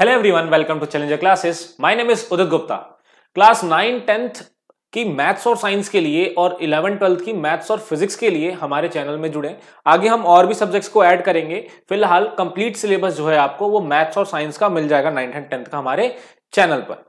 hello everyone welcome to Challenger classes my name is Udit Gupta class nine tenth की maths और science के लिए और इलेवन ट्वेल्थ की मैथ्स और फिजिक्स के लिए हमारे चैनल में जुड़े आगे हम और भी सब्जेक्ट्स को ऐड करेंगे फिलहाल कंप्लीट सिलेबस जो है आपको वो मैथ्स और साइंस का मिल जाएगा नाइन्थ एंड टेंथ का हमारे चैनल पर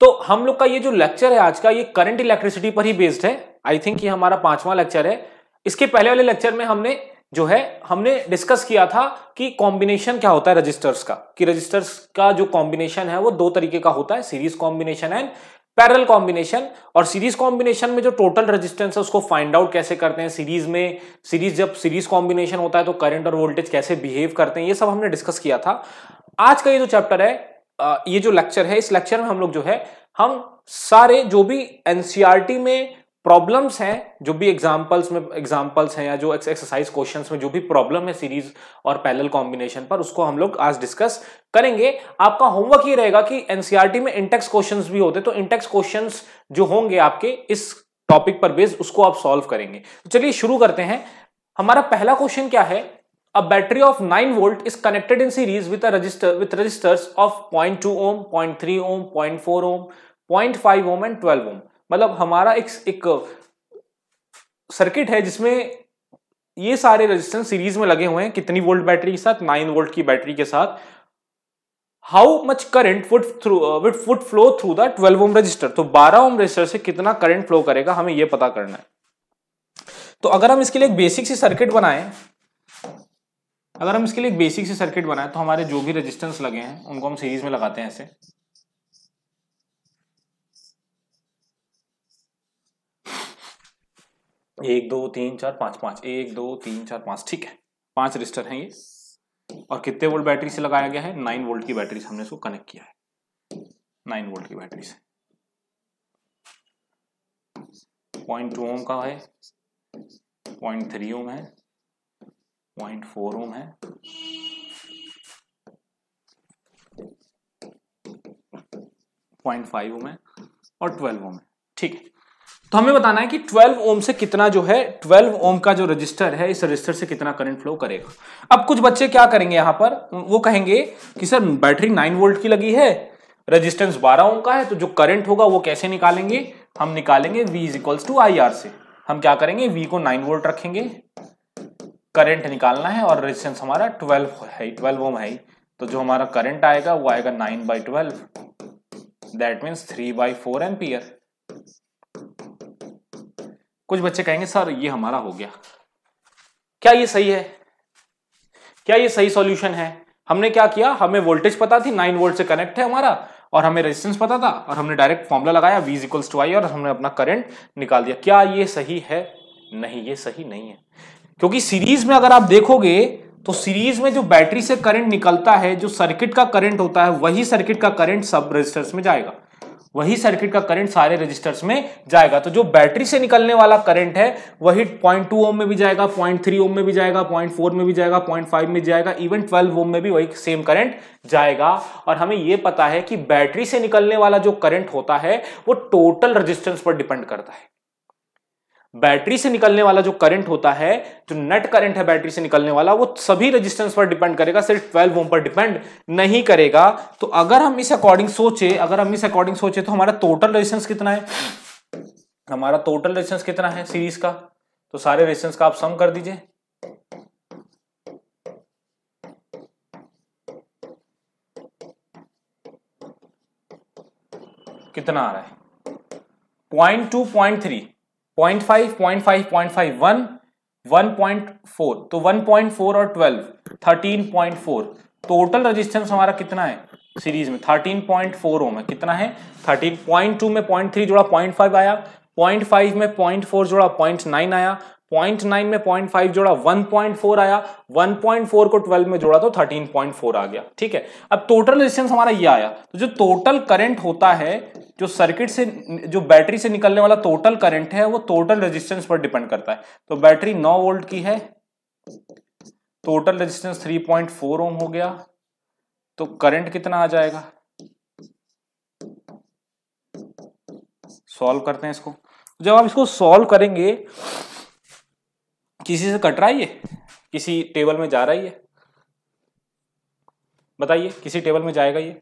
तो हम लोग का ये जो लेक्चर है आज का ये करंट इलेक्ट्रिसिटी पर ही बेस्ड है आई थिंक ये हमारा पांचवा लेक्चर है इसके पहले वाले लेक्चर में हमने जो है हमने डिस्कस किया था कि कॉम्बिनेशन क्या होता है रजिस्टर्स का कि रजिस्टर्स का जो कॉम्बिनेशन है वो दो तरीके का होता है series combination and parallel combination और सीरीज कॉम्बिनेशन में जो टोटल रेजिस्टेंस है उसको फाइंड आउट कैसे करते हैं सीरीज में सीरीज जब सीरीज कॉम्बिनेशन होता है तो करंट और वोल्टेज कैसे बिहेव करते हैं ये सब हमने डिस्कस किया था आज का ये जो चैप्टर है ये जो लेक्चर है इस लेक्चर में हम लोग जो है हम सारे जो भी एनसीआरटी e में प्रॉब्लम्स हैं जो भी एग्जाम्पल्स में एग्जाम्पल्स हैं या जो एक्सरसाइज क्वेश्चन में जो भी प्रॉब्लम है सीरीज और पैरेलल कॉम्बिनेशन पर उसको हम लोग आज डिस्कस करेंगे आपका होमवर्क ये रहेगा कि एनसीआरटी e में इंटेक्स क्वेश्चन भी होते तो इंटेक्स क्वेश्चन जो होंगे आपके इस टॉपिक पर बेस्ड उसको आप सॉल्व करेंगे तो चलिए शुरू करते हैं हमारा पहला क्वेश्चन क्या है A battery of 9 volt is connected in series with of point two ohm point 0.2 ohm 0.3 four 0.4 point 0.5 ohm and 12 ohm मतलब हमारा एक एक सर्किट है जिसमें ये सारे रेजिस्टेंस सीरीज में लगे हुए हैं कितनी वोल्ट बैटरी के साथ नाइन वोल्ट की बैटरी के साथ how much current would through would foot flow through the twelve ohm resistor तो बारह ओम रजिस्टर से कितना करंट फ्लो करेगा हमें यह पता करना है तो अगर हम इसके लिए एक बेसिक सी सर्किट बनाए अगर हम इसके लिए एक बेसिक सी सर्किट बनाए तो हमारे जो भी रेजिस्टेंस लगे हैं उनको हम सीरीज में लगाते हैं ऐसे तो एक दो तीन चार पांच पांच एक दो तीन चार पांच ठीक है पांच रजिस्टर हैं ये और कितने वोल्ट बैटरी से लगाया गया है नाइन वोल्ट की बैटरी से हमने इसको कनेक्ट किया है नाइन वोल्ट की बैटरी से पॉइंट टू ओम का है पॉइंट थ्री ओम है पॉइंट फोर ओम है पॉइंट फाइव ओम है और ट्वेल्व ओम है ठीक है तो हमें बताना है कि 12 ओम से कितना जो है 12 ओम का जो रजिस्टर है इस रजिस्टर से कितना करंट फ्लो करेगा अब कुछ बच्चे क्या करेंगे यहां पर वो कहेंगे कि सर बैटरी 9 वोल्ट की लगी है रेजिस्टेंस 12 ओम का है तो जो करंट होगा वो कैसे निकालेंगे हम निकालेंगे V is equals to I से हम क्या करेंगे V को 9 वोल्ट रखेंगे करंट निकालना है और रजिस्टेंस हमारा ट्वेल्व है ट्वेल्व ओम है तो जो हमारा करंट आएगा वो आएगा nine by twelve that means three by four कुछ बच्चे कहेंगे सर ये हमारा हो गया क्या ये सही है क्या ये सही सॉल्यूशन है हमने क्या किया हमें वोल्टेज पता थी नाइन वोल्ट से कनेक्ट है हमारा और हमें रेजिस्टेंस पता था और हमने डायरेक्ट फॉर्मूला लगाया वीज इक्वल्स टू आई और हमने अपना करंट निकाल दिया क्या ये सही है नहीं ये सही नहीं है क्योंकि सीरीज में अगर आप देखोगे तो सीरीज में जो बैटरी से करंट निकलता है जो सर्किट का करंट होता है वही सर्किट का करंट सब रजिस्टर्स में जाएगा वही सर्किट का करंट सारे रजिस्टर्स में जाएगा तो जो बैटरी से निकलने वाला करंट है वही पॉइंट टू ओम में भी जाएगा पॉइंट थ्री ओम में भी जाएगा पॉइंट फोर में भी जाएगा पॉइंट फाइव में जाएगा इवन ट्वेल्व ओम में भी वही सेम करंट जाएगा और हमें यह पता है कि बैटरी से निकलने वाला जो करंट होता है वो टोटल रजिस्टेंस पर डिपेंड करता है बैटरी से निकलने वाला जो करंट होता है जो नेट करंट है बैटरी से निकलने वाला वो सभी रेजिस्टेंस पर डिपेंड करेगा सिर्फ 12 ओम पर डिपेंड नहीं करेगा तो अगर हम इस अकॉर्डिंग सोचे अगर हम इस अकॉर्डिंग सोचे तो हमारा टोटल रेजिस्टेंस कितना है हमारा टोटल रेजिस्टेंस कितना है सीरीज का तो सारे रेजिस्टेंस का आप सम कर दीजिए कितना आ रहा है point two point three point five point five point five one one point four तो वन पॉइंट फोर और twelve thirteen point four total resistance हमारा कितना है सीरीज में थर्टीन पॉइंट फोर ओम है कितना है थर्टीन पॉइंट टू में पॉइंट थ्री जोड़ा पॉइंट फाइव आया पॉइंट फाइव में पॉइंट फोर जोड़ा पॉइंट नाइन आया पॉइंट नाइन में पॉइंट फाइव जोड़ा वन पॉइंट फोर आया वन पॉइंट फोर को ट्वेल्व में जोड़ा तो थर्टीन पॉइंट फोर आ गया ठीक है अब टोटल रेजिस्टेंस हमारा ये आया तो जो टोटल करंट होता है जो सर्किट से जो बैटरी से निकलने वाला टोटल करंट है वो टोटल रेजिस्टेंस पर डिपेंड करता है तो बैटरी 9 वोल्ट की है टोटल रेजिस्टेंस 3.4 पॉइंट ओम हो गया तो करंट कितना आ जाएगा सॉल्व करते हैं इसको जब आप इसको सॉल्व करेंगे किसी से कट रहा है ये किसी टेबल में जा रहा है ये बताइए किसी टेबल में जाएगा ये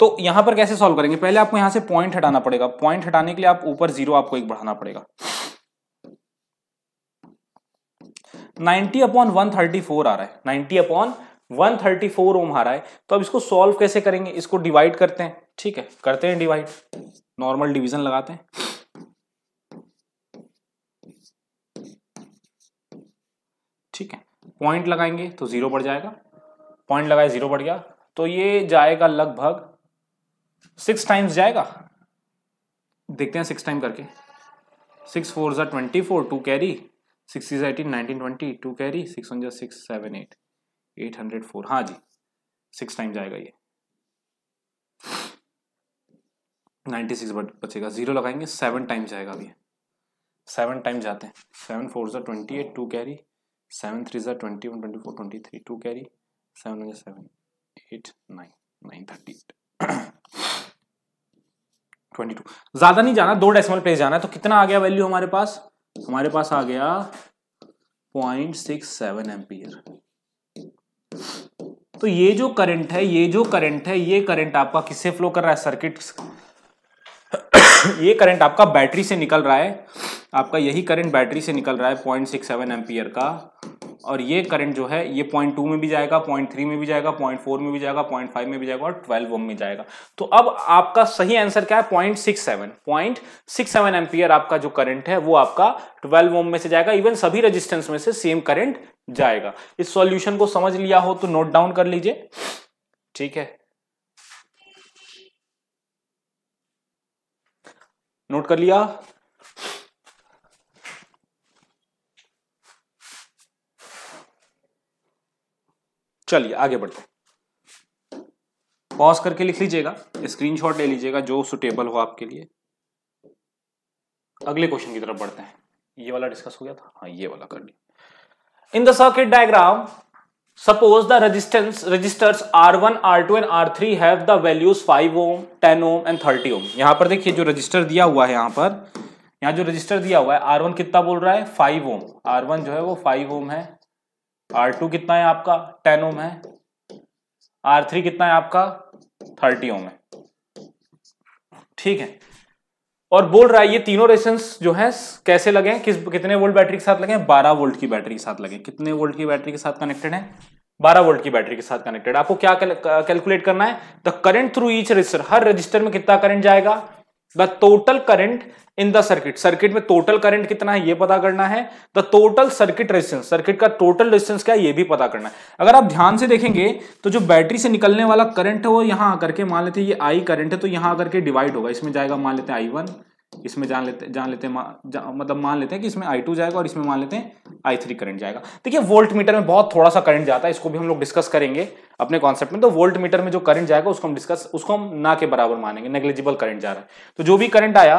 तो यहां पर कैसे सॉल्व करेंगे पहले आपको यहां से पॉइंट हटाना पड़ेगा पॉइंट हटाने के लिए आप ऊपर जीरो आपको एक बढ़ाना पड़ेगा 90 अपॉन 134 आ रहा है 90 अपॉन 134 ओम आ रहा है तो अब इसको सॉल्व कैसे करेंगे इसको डिवाइड करते हैं ठीक है करते हैं डिवाइड नॉर्मल डिवीजन लगाते हैं ठीक है पॉइंट लगाएंगे तो जीरो बढ़ जाएगा पॉइंट लगाए जीरो बढ़ गया तो ये जाएगा लगभग सिक्स टाइम्स जाएगा देखते हैं सिक्स टाइम करके सिक्स फोर जो twenty four two carry six is eighteen nineteen twenty two carry six one जो six seven eight eight hundred four हाँ जी सिक्स टाइम जाएगा ये नाइन्टी सिक्स बचेगा जीरो लगाएंगे सेवन टाइम जाएगा अभी सेवन टाइम जाते हैं सेवन फोर जो twenty eight two carry seven three जो twenty one twenty four twenty three two carry seven ज़ा seven eight nine nine thirty eight twenty two ज्यादा नहीं जाना दो डेसिमल प्लेस जाना है तो कितना आ गया वैल्यू हमारे पास हमारे पास आ गया पॉइंट सिक्स सेवन एम्पियर तो ये जो करंट है ये जो करंट है ये करंट आपका किससे फ्लो कर रहा है सर्किट ये करंट आपका बैटरी से निकल रहा है आपका यही करंट बैटरी से निकल रहा है पॉइंट सिक्स सेवन एम्पियर का और ये करंट जो है ये पॉइंट टू में भी जाएगा पॉइंट थ्री में भी जाएगा पॉइंट फोर में भी जाएगा पॉइंट फाइव में भी जाएगा और ट्वेल्व ओम में जाएगा तो अब आपका सही आंसर क्या है point six seven point six seven ampere आपका जो करंट है वो आपका ट्वेल्व ओम में से जाएगा इवन सभी रजिस्टेंस में से सेम करंट जाएगा इस सॉल्यूशन को समझ लिया हो तो नोट डाउन कर लीजिए ठीक है नोट कर लिया चलिए आगे बढ़ते पॉज करके लिख लीजिएगा स्क्रीनशॉट ले लीजिएगा जो सुटेबल हो आपके लिए अगले क्वेश्चन की तरफ बढ़ते हैं ये वाला डिस्कस हो गया था हाँ ये वाला कर लिया in the circuit diagram suppose resistors R one r1 r2 and r3 three है values 5 ohm 10 ohm and 30 ohm यहां पर देखिए जो रजिस्टर दिया हुआ है यहां पर यहां जो रजिस्टर दिया हुआ है r1 कितना बोल रहा है 5 ओम r1 जो है वो 5 ओम है आर टू कितना है आपका टेन ओम है आर थ्री कितना है आपका थर्टी ओम है ठीक है और बोल रहा है ये तीनों रेसेंस जो है कैसे लगे किस कितने वोल्ट बैटरी के साथ लगे बारह वोल्ट की बैटरी के साथ लगे कितने वोल्ट की बैटरी के साथ कनेक्टेड है बारह वोल्ट की बैटरी के साथ कनेक्टेड आपको क्या कैलकुलेट करना है the current through each resistor हर रजिस्टर में कितना करंट जाएगा the total current in the circuit circuit में टोटल करंट कितना है ये पता करना है the total circuit resistance circuit का टोटल रेजिस्टेंस क्या है ये भी पता करना है अगर आप ध्यान से देखेंगे तो जो बैटरी से निकलने वाला करंट है वो यहां आकर के मान लेते हैं ये आई करंट है तो यहां आकर के डिवाइड होगा इसमें जाएगा मान लेते हैं आई वन इसमें जान लेते जान लेते हैं जा, मतलब मान लेते हैं कि इसमें आई टू जाएगा और इसमें मान लेते हैं आई थ्री करंट जाएगा देखिए वोल्ट मीटर में बहुत थोड़ा सा करंट जाता है इसको भी हम लोग डिस्कस करेंगे अपने कॉन्सेप्ट में तो वोल्ट मीटर में जो करंट जाएगा उसको हम डिस्कस उसको हम ना के बराबर मानेंगे नेग्लिजिबल करंट जा रहा है तो जो भी करंट आया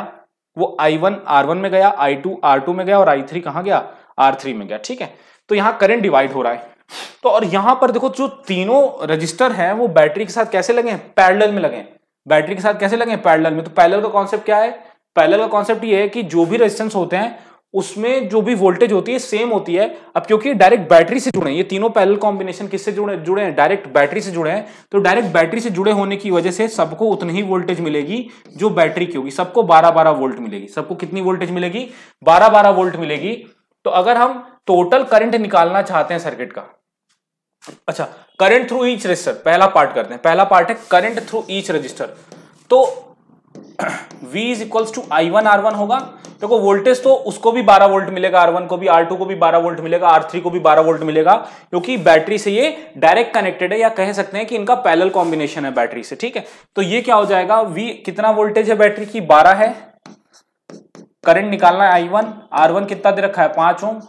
वो आई वन आर वन में गया आई टू आर टू में गया और आई थ्री कहाँ गया आर थ्री में गया ठीक है तो यहाँ करंट डिवाइड हो रहा है तो और यहाँ पर देखो जो तीनों रजिस्टर हैं वो बैटरी के साथ कैसे लगे पैरेलल में लगे बैटरी के साथ कैसे लगे पैरेलल में तो पैरेलल का कॉन्सेप्ट क्या है पैरेलल का कॉन्सेप्ट ये है कि जो भी रेजिस्टेंस होते हैं उसमें जो भी वोल्टेज होती है सेम होती है अब क्योंकि डायरेक्ट बैटरी से जुड़े हैं ये तीनों पैरेलल कॉम्बिनेशन किससे जुड़े जुड़े हैं डायरेक्ट बैटरी से जुड़े हैं तो डायरेक्ट बैटरी से जुड़े होने की वजह से सबको उतनी ही वोल्टेज मिलेगी जो बैटरी की होगी सबको बारह बारह वोल्ट मिलेगी सबको कितनी वोल्टेज मिलेगी बारह बारह वोल्ट मिलेगी तो अगर हम टोटल करंट निकालना चाहते हैं सर्किट का अच्छा करंट थ्रू ईच रजिस्टर पहला पार्ट करते हैं पहला पार्ट है करंट थ्रू ईच रजिस्टर तो V is equals to I one R one होगा देखो तो वोल्टेज तो उसको भी 12 वोल्ट मिलेगा R1 को भी R2 को भी 12 वोल्ट मिलेगा R3 को भी 12 वोल्ट मिलेगा क्योंकि बैटरी से ये डायरेक्ट कनेक्टेड है या कह सकते हैं कि इनका पैरेलल कॉम्बिनेशन है बैटरी से ठीक है तो ये क्या हो जाएगा V कितना वोल्टेज है बैटरी की 12 है करंट निकालना है I1 R1 कितना दे रखा है पांच ओम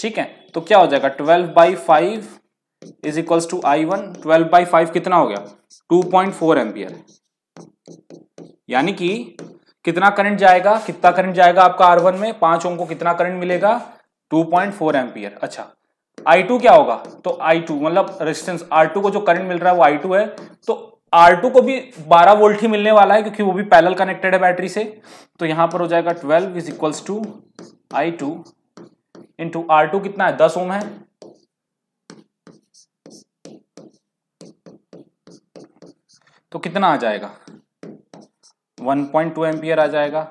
ठीक है तो क्या हो जाएगा twelve by five is equals to I one twelve by five कितना हो गया टू पॉइंट फोर एम्पियर यानी कि कितना करंट जाएगा कितना करंट जाएगा आपका आर वन में पांच ओम को कितना करंट मिलेगा टू पॉइंट फोर अच्छा आई टू क्या होगा तो आई टू मतलब रेजिस्टेंस आर टू को जो करंट मिल रहा है वो आई टू है तो आर टू को भी बारह वोल्ट ही मिलने वाला है क्योंकि वो भी पैरल कनेक्टेड है बैटरी से तो यहां पर हो जाएगा twelve is equals to I two into R two कितना है दस ओम है तो कितना आ जाएगा वन पॉइंट टू एम्पियर आ जाएगा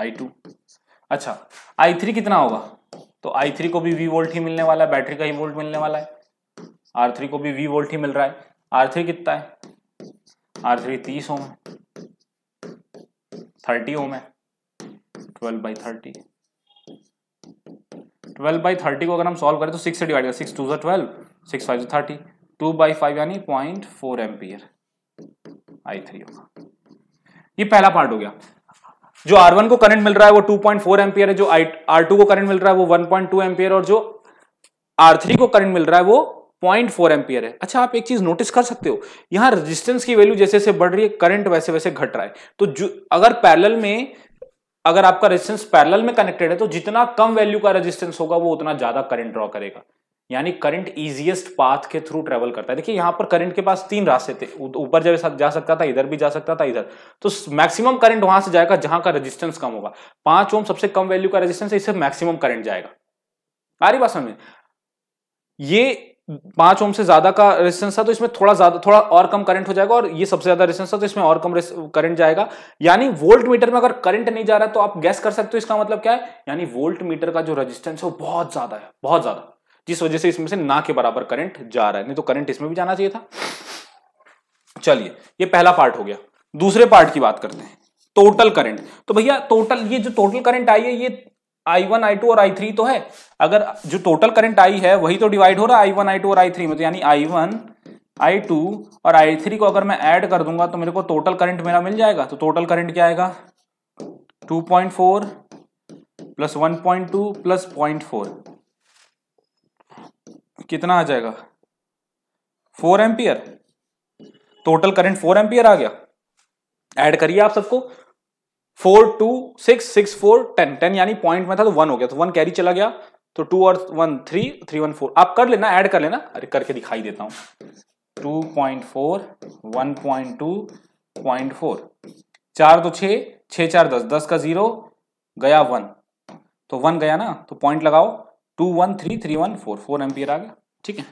आई टू अच्छा आई थ्री कितना होगा तो आई थ्री को भी वी वोल्ट ही मिलने वाला है बैटरी का ही वोल्ट मिलने वाला है आर थ्री को भी वी वोल्ट ही मिल रहा है आर थ्री कितना है आर थ्री तीस ओम है थर्टी ओम है twelve by thirty twelve by thirty को अगर हम सॉल्व करें तो सिक्स से डिवाइड कर सिक्स टू जो ट्वेल्व सिक्स फाइव जो थर्टी टू बाई फाइव यानी point four ampere I three होगा ये पहला पार्ट हो गया जो R1 को करंट मिल रहा है वो 2.4 पॉइंट एम्पियर है जो R2 को करंट मिल रहा है वो 1.2 पॉइंट एम्पियर और जो R3 को करंट मिल रहा है वो 0.4 फोर एम्पियर है अच्छा आप एक चीज नोटिस कर सकते हो यहां रेजिस्टेंस की वैल्यू जैसे जैसे बढ़ रही है करंट वैसे वैसे घट रहा है तो जो अगर पैरल में अगर आपका रेजिस्टेंस पैरल में कनेक्टेड है तो जितना कम वैल्यू का रेजिस्टेंस होगा वो उतना ज्यादा करंट ड्रॉ करेगा यानी करंट इजिएस्ट पाथ के थ्रू ट्रेवल करता है देखिए यहां पर करंट के पास तीन रास्ते थे ऊपर जब जा सकता था इधर भी जा सकता था इधर तो मैक्सिमम करंट वहां से जाएगा जहां का रेजिस्टेंस कम होगा पांच ओम सबसे कम वैल्यू का रेजिस्टेंस है इससे मैक्सिमम करंट जाएगा आ रही बात समझ में ये पांच ओम से ज्यादा का रेजिस्टेंस था तो इसमें थोड़ा ज्यादा थोड़ा और कम करंट हो जाएगा और ये सबसे ज्यादा रेजिस्टेंस था तो इसमें और कम करंट जाएगा यानी वोल्ट मीटर में अगर करंट नहीं जा रहा तो आप गैस कर सकते हो इसका मतलब क्या है यानी वोल्ट मीटर का जो रेजिस्टेंस है वो बहुत ज्यादा है बहुत ज्यादा जिस वजह से इसमें से ना के बराबर करंट जा रहा है नहीं तो करंट इसमें भी जाना चाहिए था चलिए ये पहला पार्ट हो गया दूसरे पार्ट की बात करते हैं टोटल करंट तो भैया टोटल ये जो टोटल करंट आई है ये आई वन आई टू और आई थ्री तो है अगर जो टोटल करंट आई है वही तो डिवाइड हो रहा है आई वन आई टू और आई थ्री में तो यानी आई वन आई टू और आई थ्री को अगर मैं ऐड कर दूंगा तो मेरे को टोटल करंट मेरा मिल जाएगा तो टोटल करंट क्या आएगा two point four plus one point two plus point four कितना आ जाएगा four ampere total current four ampere आ गया ऐड करिए आप सबको four two six six four ten ten यानी पॉइंट में था तो वन हो गया तो वन कैरी चला गया तो टू और one three three one four आप कर लेना ऐड कर लेना अरे करके दिखाई देता हूं two point four one point two point four चार तो छे छह चार दस दस का जीरो गया वन तो वन गया ना तो पॉइंट लगाओ two one three three one four four ampere आ गया ठीक है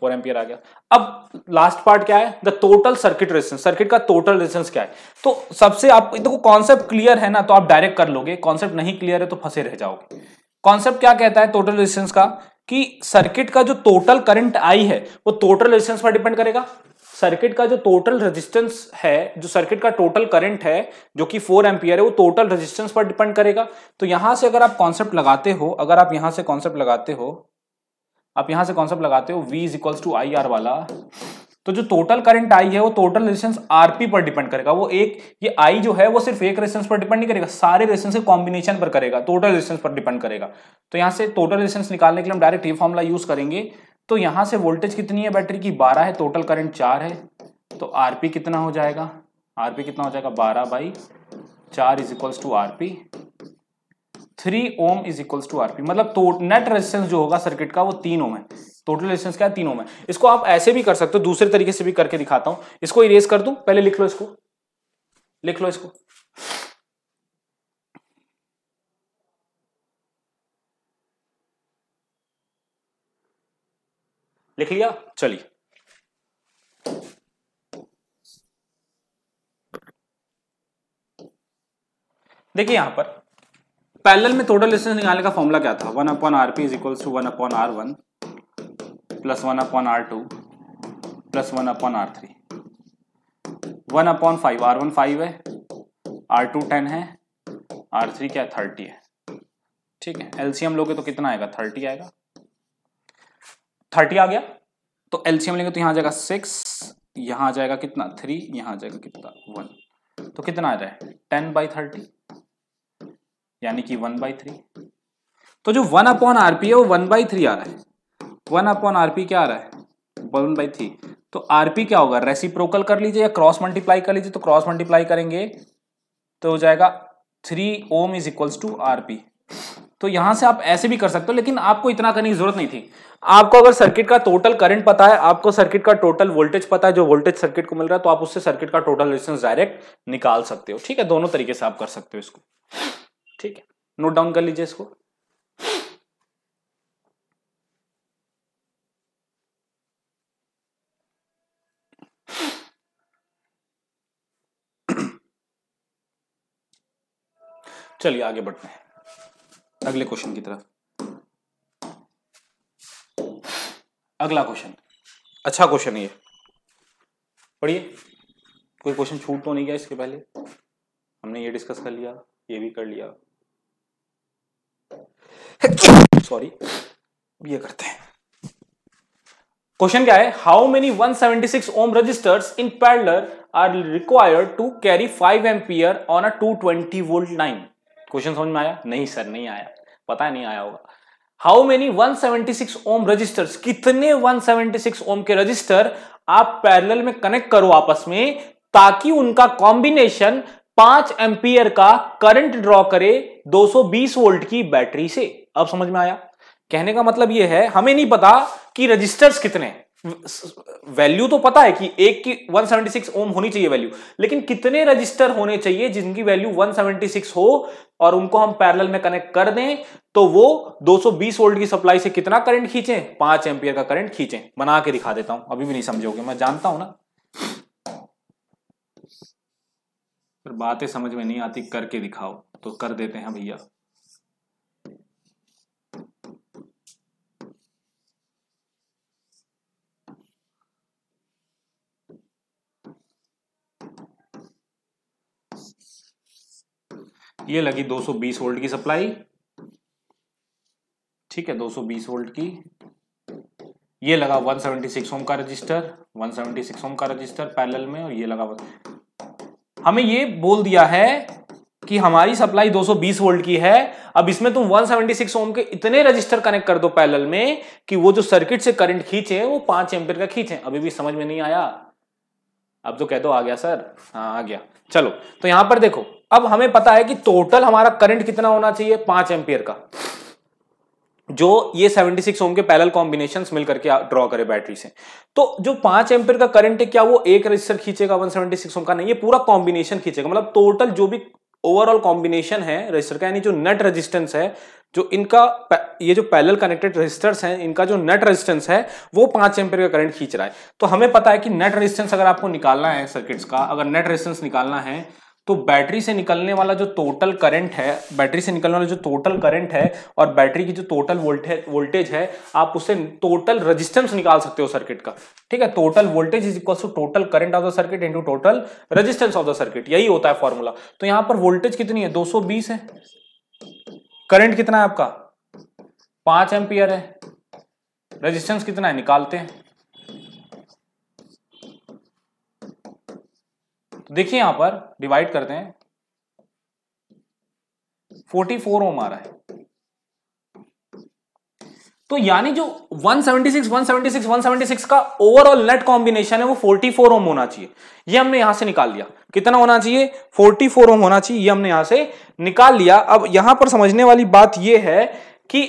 फोर एम्पियर आ गया अब लास्ट पार्ट क्या है the total circuit resistance circuit का टोटल रेजिस्टेंस क्या है तो सबसे आप देखो कॉन्सेप्ट क्लियर है ना तो आप डायरेक्ट कर लोगे कॉन्सेप्ट नहीं क्लियर है तो फंसे रह जाओगे कॉन्सेप्ट क्या कहता है टोटल रेजिस्टेंस का कि सर्किट का जो टोटल करंट आई है वो टोटल रेजिस्टेंस पर डिपेंड करेगा सर्किट का जो टोटल रेजिस्टेंस है जो सर्किट का टोटल करंट है जो कि फोर एम्पियर है वो टोटल रेजिस्टेंस पर डिपेंड करेगा तो यहां से अगर आप कॉन्सेप्ट लगाते हो अगर आप यहां से कॉन्सेप्ट लगाते हो आप यहां से कॉन्सेप्ट लगाते हो V is equals to I R वाला तो जो टोटल करंट आई है वो टोटल रेजिस्टेंस आरपी पर डिपेंड करेगा वो एक ये आई जो है वो सिर्फ एक रेजिस्टेंस पर डिपेंड नहीं करेगा सारे रेजिस्टेंस के कॉम्बिनेशन पर करेगा टोटल रेजिस्टेंस पर डिपेंड करेगा तो यहां से टोटल रेजिस्टेंस निकालने के लिए हम डायरेक्ट ये फॉर्मुला यूज करेंगे तो यहां से वोल्टेज कितनी है बैटरी की बारह है टोटल करंट चार है तो आरपी कितना हो जाएगा आरपी कितना हो जाएगा बारह बाई चार is equals to R P three ohm is equals to RP मतलब तो नेट रेजिस्टेंस जो होगा सर्किट का वो तीन ओम है टोटल रेजिस्टेंस क्या है तीन ओम है इसको आप ऐसे भी कर सकते हो दूसरे तरीके से भी करके दिखाता हूं इसको इरेज कर दू पहले लिख लो इसको लिख लो इसको लिख लिया चलिए देखिए यहां पर पैरेलल में टोटल डिस्टेंस निकालने का फॉर्मूला क्या था one upon R P is equal to one upon R one plus one upon R two plus one upon R three one upon five R one five है R two ten है R three क्या thirty है ठीक है LCM लोगे तो कितना आएगा थर्टी आएगा थर्टी आ गया तो एलसीएम लेंगे तो यहां आ जाएगा सिक्स यहां आ जाएगा कितना थ्री यहां आ जाएगा कितना वन तो कितना आ जाए टेन बाई थर्टी यानी कि वन बाई थ्री तो जो वन अपॉन आरपी है वो वन बाई थ्री आ रहा है वन अपॉन आरपी क्या आ रहा है वन बाई थ्री तो आरपी क्या होगा रेसिप्रोकल कर लीजिए या क्रॉस मल्टीप्लाई कर लीजिए तो क्रॉस मल्टीप्लाई करेंगे तो हो जाएगा three ohm is equals to RP तो यहां से आप ऐसे भी कर सकते हो लेकिन आपको इतना करने की जरूरत नहीं थी आपको अगर सर्किट का टोटल करंट पता है आपको सर्किट का टोटल वोल्टेज पता है जो वोल्टेज सर्किट को मिल रहा है तो आप उससे सर्किट का टोटल रेजिस्टेंस डायरेक्ट निकाल सकते हो ठीक है दोनों तरीके से आप कर सकते हो इसको ठीक है नोट डाउन कर लीजिए इसको चलिए आगे बढ़ते हैं अगले क्वेश्चन की तरफ अगला क्वेश्चन अच्छा क्वेश्चन ये पढ़िए कोई क्वेश्चन छूट तो नहीं गया इसके पहले हमने ये डिस्कस कर लिया ये भी कर लिया सॉरी ये करते हैं क्वेश्चन क्या है how many 176 ohm resistors in parallel are required to carry five ampere on a 220 volt line question समझ में आया नहीं सर नहीं आया पता है नहीं आया होगा हाउ मेनी 176 ओम रजिस्टर कितने 176 ओम के रजिस्टर आप पैरेलल में कनेक्ट करो आपस में ताकि उनका कॉम्बिनेशन 5 एम्पियर का करंट ड्रॉ करे 220 वोल्ट की बैटरी से अब समझ में आया कहने का मतलब यह है हमें नहीं पता कि रजिस्टर्स कितने हैं वैल्यू तो पता है कि एक की 176 ओम होनी चाहिए वैल्यू लेकिन कितने रजिस्टर होने चाहिए जिनकी वैल्यू 176 हो और उनको हम पैरेलल में कनेक्ट कर दें तो वो 220 वोल्ट की सप्लाई से कितना करंट खींचे पांच एम्पियर का करंट खींचे बना के दिखा देता हूं अभी भी नहीं समझोगे मैं जानता हूं ना बातें समझ में नहीं आती करके दिखाओ तो कर देते हैं भैया ये लगी 220 वोल्ट की सप्लाई ठीक है 220 वोल्ट की ये लगा 176 ओम का रजिस्टर 176 ओम का रजिस्टर पैरेलल में और ये लगा हमें ये बोल दिया है कि हमारी सप्लाई 220 वोल्ट की है अब इसमें तुम 176 ओम के इतने रजिस्टर कनेक्ट कर दो पैरेलल में कि वो जो सर्किट से करंट खींचे वो पांच एम्पियर का खींचे अभी भी समझ में नहीं आया अब तो कह दो आ गया सर हाँ आ गया चलो तो यहां पर देखो अब हमें पता है कि टोटल हमारा करंट कितना होना चाहिए पांच एम्पियर का जो ये 76 सिक्स ओम के पैरल कॉम्बिनेशन मिलकर के ड्रॉ करे बैटरी से तो जो पांच एम्पियर का करंट है क्या वो एक रजिस्टर खींचेगा 176 ओम का नहीं ये पूरा कॉम्बिनेशन खींचेगा मतलब टोटल जो भी ओवरऑल कॉम्बिनेशन है रजिस्टर का यानी जो नेट रेजिस्टेंस है जो इनका ये जो पैरल कनेक्टेड रजिस्टर्स हैं इनका जो नेट रेजिस्टेंस है वो पांच एम्पियर का करंट खींच रहा है तो हमें पता है कि नेट रेजिस्टेंस अगर आपको निकालना है सर्किट्स का अगर नेट रेजिस्टेंस निकालना है तो बैटरी से निकलने वाला जो टोटल करंट है बैटरी से निकलने वाला जो टोटल करंट है और बैटरी की जो टोटल वोल्टेज है आप उससे टोटल रजिस्टेंस निकाल सकते हो सर्किट का ठीक है total voltage is equal to total current of the circuit into total resistance of the circuit यही होता है फॉर्मूला तो यहां पर वोल्टेज कितनी है दो है करंट कितना है आपका पांच एम्पियर है रेजिस्टेंस कितना है निकालते हैं तो देखिए यहां पर डिवाइड करते हैं 44 फोर ओम आ रहा है तो यानी जो 176 176 176 का ओवरऑल नेट कॉम्बिनेशन है वो 44 ओम होना चाहिए ये हमने यहां से निकाल लिया कितना होना चाहिए 44 ओम होना चाहिए ये हमने यहां से निकाल लिया अब यहां पर समझने वाली बात ये है कि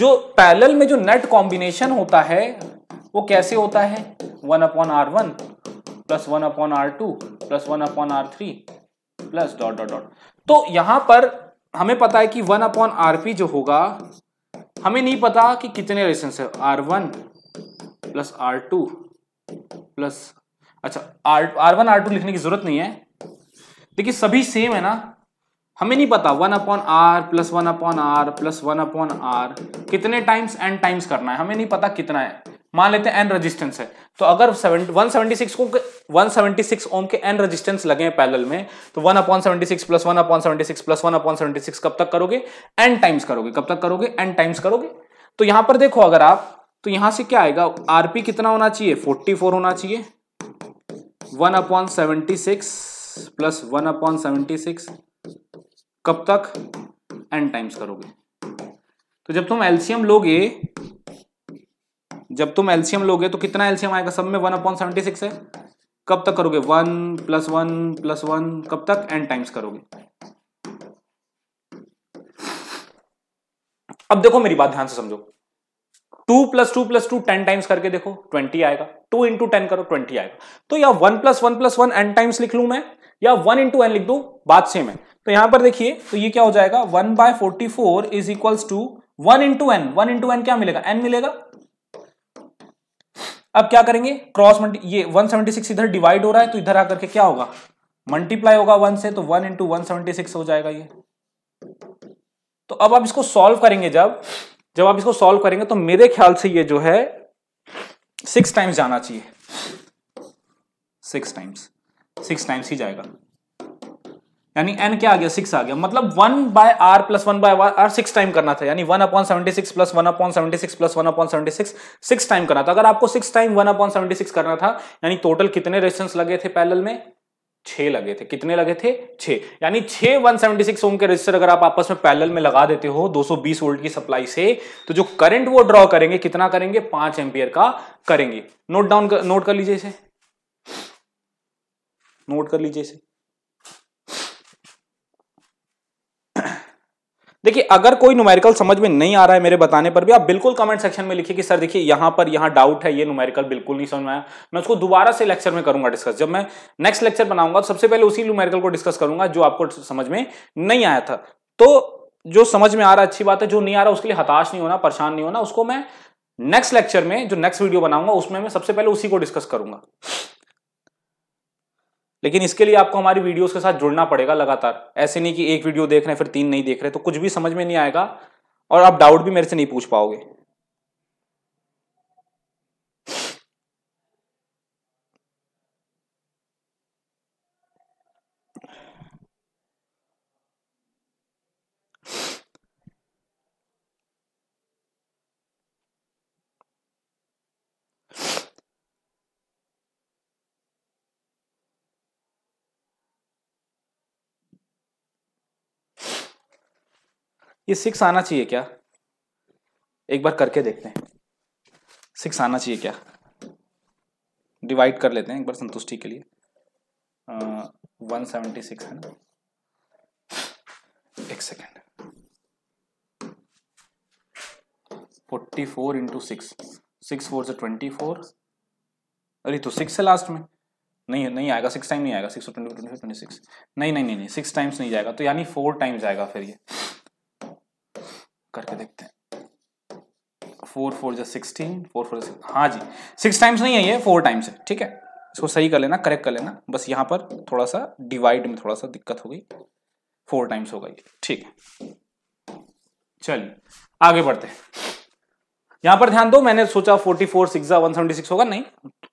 जो पैरेलल में जो नेट कॉम्बिनेशन होता है वो कैसे होता है one upon R one plus one upon R two plus one upon R three plus dot dot dot तो यहां पर हमें पता है कि वन अपॉन आर पी जो होगा हमें नहीं पता कि कितने रिलेशन है R one plus R two plus अच्छा R R one R two लिखने की जरूरत नहीं है देखिए सभी सेम है ना हमें नहीं पता one upon R plus one upon R plus one upon R कितने टाइम्स एंड टाइम्स करना है हमें नहीं पता कितना है मान लेते हैं एन रेजिस्टेंस है तो अगर 176 को 176 ओम के एन रेजिस्टेंस लगे हैं पैरेलल में तो 1 upon 76 plus 1 upon 76 plus 1 upon 76 कब तक करोगे एन टाइम्स करोगे कब तक करोगे एन टाइम्स करोगे तो यहां पर देखो अगर आप तो यहां से क्या आएगा आरपी कितना होना चाहिए 44 होना चाहिए 1 upon seventy six plus one upon seventy six कब तक एन टाइम्स करोगे तो जब तुम एलसीएम लोगे जब तुम एल्शियम लोगे तो कितना एल्शियम आएगा सब में वन अपॉइंट सेवेंटी सिक्स है कब तक करोगे one plus one plus one कब तक एन टाइम्स करोगे अब देखो मेरी बात ध्यान से समझो two plus two plus two ten times करके देखो ट्वेंटी आएगा टू इंटू टेन करो ट्वेंटी आएगा तो या one plus one plus one n times लिख लू मैं या वन इंटू एन लिख दू बात सेम है तो यहां पर देखिए तो ये क्या हो जाएगा one by forty four is equals to one into n one into n क्या मिलेगा एन मिलेगा अब क्या करेंगे क्रॉस मल्टी ये 176 इधर डिवाइड हो रहा है तो इधर आकर के क्या होगा मल्टीप्लाई होगा वन से तो वन इंटू हो जाएगा ये तो अब आप इसको सॉल्व करेंगे जब जब आप इसको सॉल्व करेंगे तो मेरे ख्याल से ये जो है सिक्स टाइम्स जाना चाहिए सिक्स टाइम्स सिक्स टाइम्स ही जाएगा यानी n क्या आ गया सिक्स आ गया मतलब one by R plus one by R six time करना था यानी one upon seventy six plus one upon seventy six plus one upon seventy six six time करना था अगर आपको six time one upon seventy six करना था यानी टोटल कितने रेजिस्टेंस लगे थे पैरेलल में छे लगे थे कितने लगे थे छे यानी छह वन सेवेंटी सिक्स ओम के रजिस्टर अगर आप आपस में पैरेलल में लगा देते हो दो सौ बीस वोल्ट की सप्लाई से तो जो करंट वो ड्रॉ करेंगे कितना करेंगे पांच एम्पियर का करेंगे नोट डाउन कर, नोट कर लीजिए इसे नोट कर लीजिए इसे देखिए अगर कोई न्यूमेरिकल समझ में नहीं आ रहा है मेरे बताने पर भी आप बिल्कुल कमेंट सेक्शन में लिखिए कि सर देखिए यहां पर यहां डाउट है ये न्यूमेरिकल बिल्कुल नहीं समझ में आया मैं उसको दोबारा से लेक्चर में करूंगा डिस्कस जब मैं नेक्स्ट लेक्चर बनाऊंगा तो सबसे पहले उसी न्यूमेरिकल को डिस्कस करूंगा जो आपको समझ में नहीं आया था तो जो समझ में आ रहा अच्छी बात है जो नहीं आ रहा उसके लिए हताश नहीं होना परेशान नहीं होना उसको मैं नेक्स्ट लेक्चर में जो नेक्स्ट वीडियो बनाऊंगा उसमें मैं सबसे पहले उसी को डिस्कस करूंगा लेकिन इसके लिए आपको हमारी वीडियोस के साथ जुड़ना पड़ेगा लगातार ऐसे नहीं कि एक वीडियो देख रहे हैं फिर तीन नहीं देख रहे तो कुछ भी समझ में नहीं आएगा और आप डाउट भी मेरे से नहीं पूछ पाओगे ये सिक्स आना चाहिए क्या एक बार करके देखते हैं सिक्स आना चाहिए क्या डिवाइड कर लेते हैं एक बार संतुष्टि के लिए वन सेवेंटी सिक्स है ना एक second forty four into six six four से ट्वेंटी फोर अरे तो सिक्स है लास्ट में नहीं नहीं आएगा सिक्स टाइम नहीं आएगा सिक्स ट्वेंटी ट्वेंटी सिक्स नहीं नहीं नहीं सिक्स टाइम्स नहीं जाएगा तो यानी फोर टाइम्स जाएगा फिर ये करके देखते हैं फोर फोर जो सिक्सटीन फोर फोर हाँ जी सिक्स टाइम्स नहीं है ये फोर टाइम्स है ठीक है इसको सही कर लेना करेक्ट कर लेना बस यहाँ पर थोड़ा सा डिवाइड में थोड़ा सा दिक्कत हो गई फोर टाइम्स हो गई ठीक है चलिए आगे बढ़ते हैं यहाँ पर ध्यान दो मैंने सोचा forty four six one seventy six होगा नहीं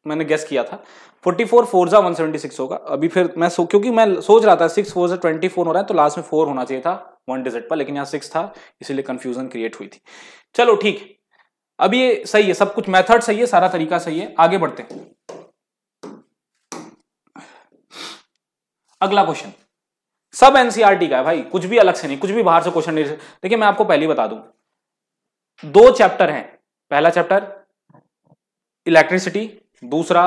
मैंने गेस किया था 44 फोर फोरजा वन होगा अभी फिर मैं सो क्योंकि मैं सोच रहा था सिक्स फोरजा ट्वेंटी हो रहा है तो लास्ट में फोर होना चाहिए था वन डिजिट पर लेकिन यहाँ सिक्स था इसीलिए कन्फ्यूजन क्रिएट हुई थी चलो ठीक अब ये सही है सब कुछ मेथड सही है सारा तरीका सही है आगे बढ़ते हैं अगला क्वेश्चन सब एनसीआरटी e का है भाई कुछ भी अलग से नहीं कुछ भी बाहर से क्वेश्चन नहीं देखिए मैं आपको पहले बता दूं दो चैप्टर हैं पहला चैप्टर इलेक्ट्रिसिटी दूसरा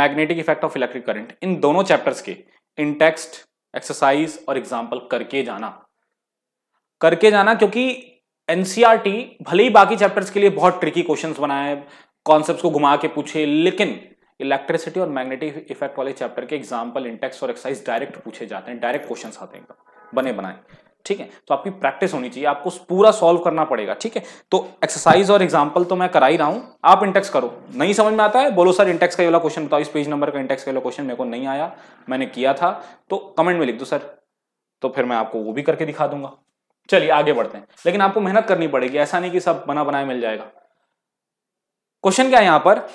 magnetic effect of electric current इन दोनों चैप्टर्स के इन टेक्स्ट एक्सरसाइज और एग्जाम्पल करके जाना करके जाना क्योंकि एनसीआरटी e भले ही बाकी चैप्टर्स के लिए बहुत ट्रिकी क्वेश्चंस बनाए कॉन्सेप्ट्स को घुमा के पूछे लेकिन इलेक्ट्रिसिटी और मैग्नेटिक इफेक्ट वाले चैप्टर के एग्जाम्पल इंटेक्स और एक्सरसाइज डायरेक्ट पूछे जाते हैं डायरेक्ट क्वेश्चन आते हैं बने बनाए ठीक है तो आपकी प्रैक्टिस होनी चाहिए आपको पूरा सॉल्व करना पड़ेगा ठीक है तो एक्सरसाइज और एग्जाम्पल तो मैं करा ही रहा हूं आप इंटेक्स करो नहीं समझ में आता है बोलो सर इंटेक्स का वाला क्वेश्चन बताओ इस पेज नंबर का इंटेक्स का वाला क्वेश्चन मेरे को नहीं आया मैंने किया था तो कमेंट में लिख दो सर तो फिर मैं आपको वो भी करके दिखा दूंगा चलिए आगे बढ़ते हैं लेकिन आपको मेहनत करनी पड़ेगी ऐसा नहीं कि सब बना बनाए मिल जाएगा क्वेश्चन क्या है यहां पर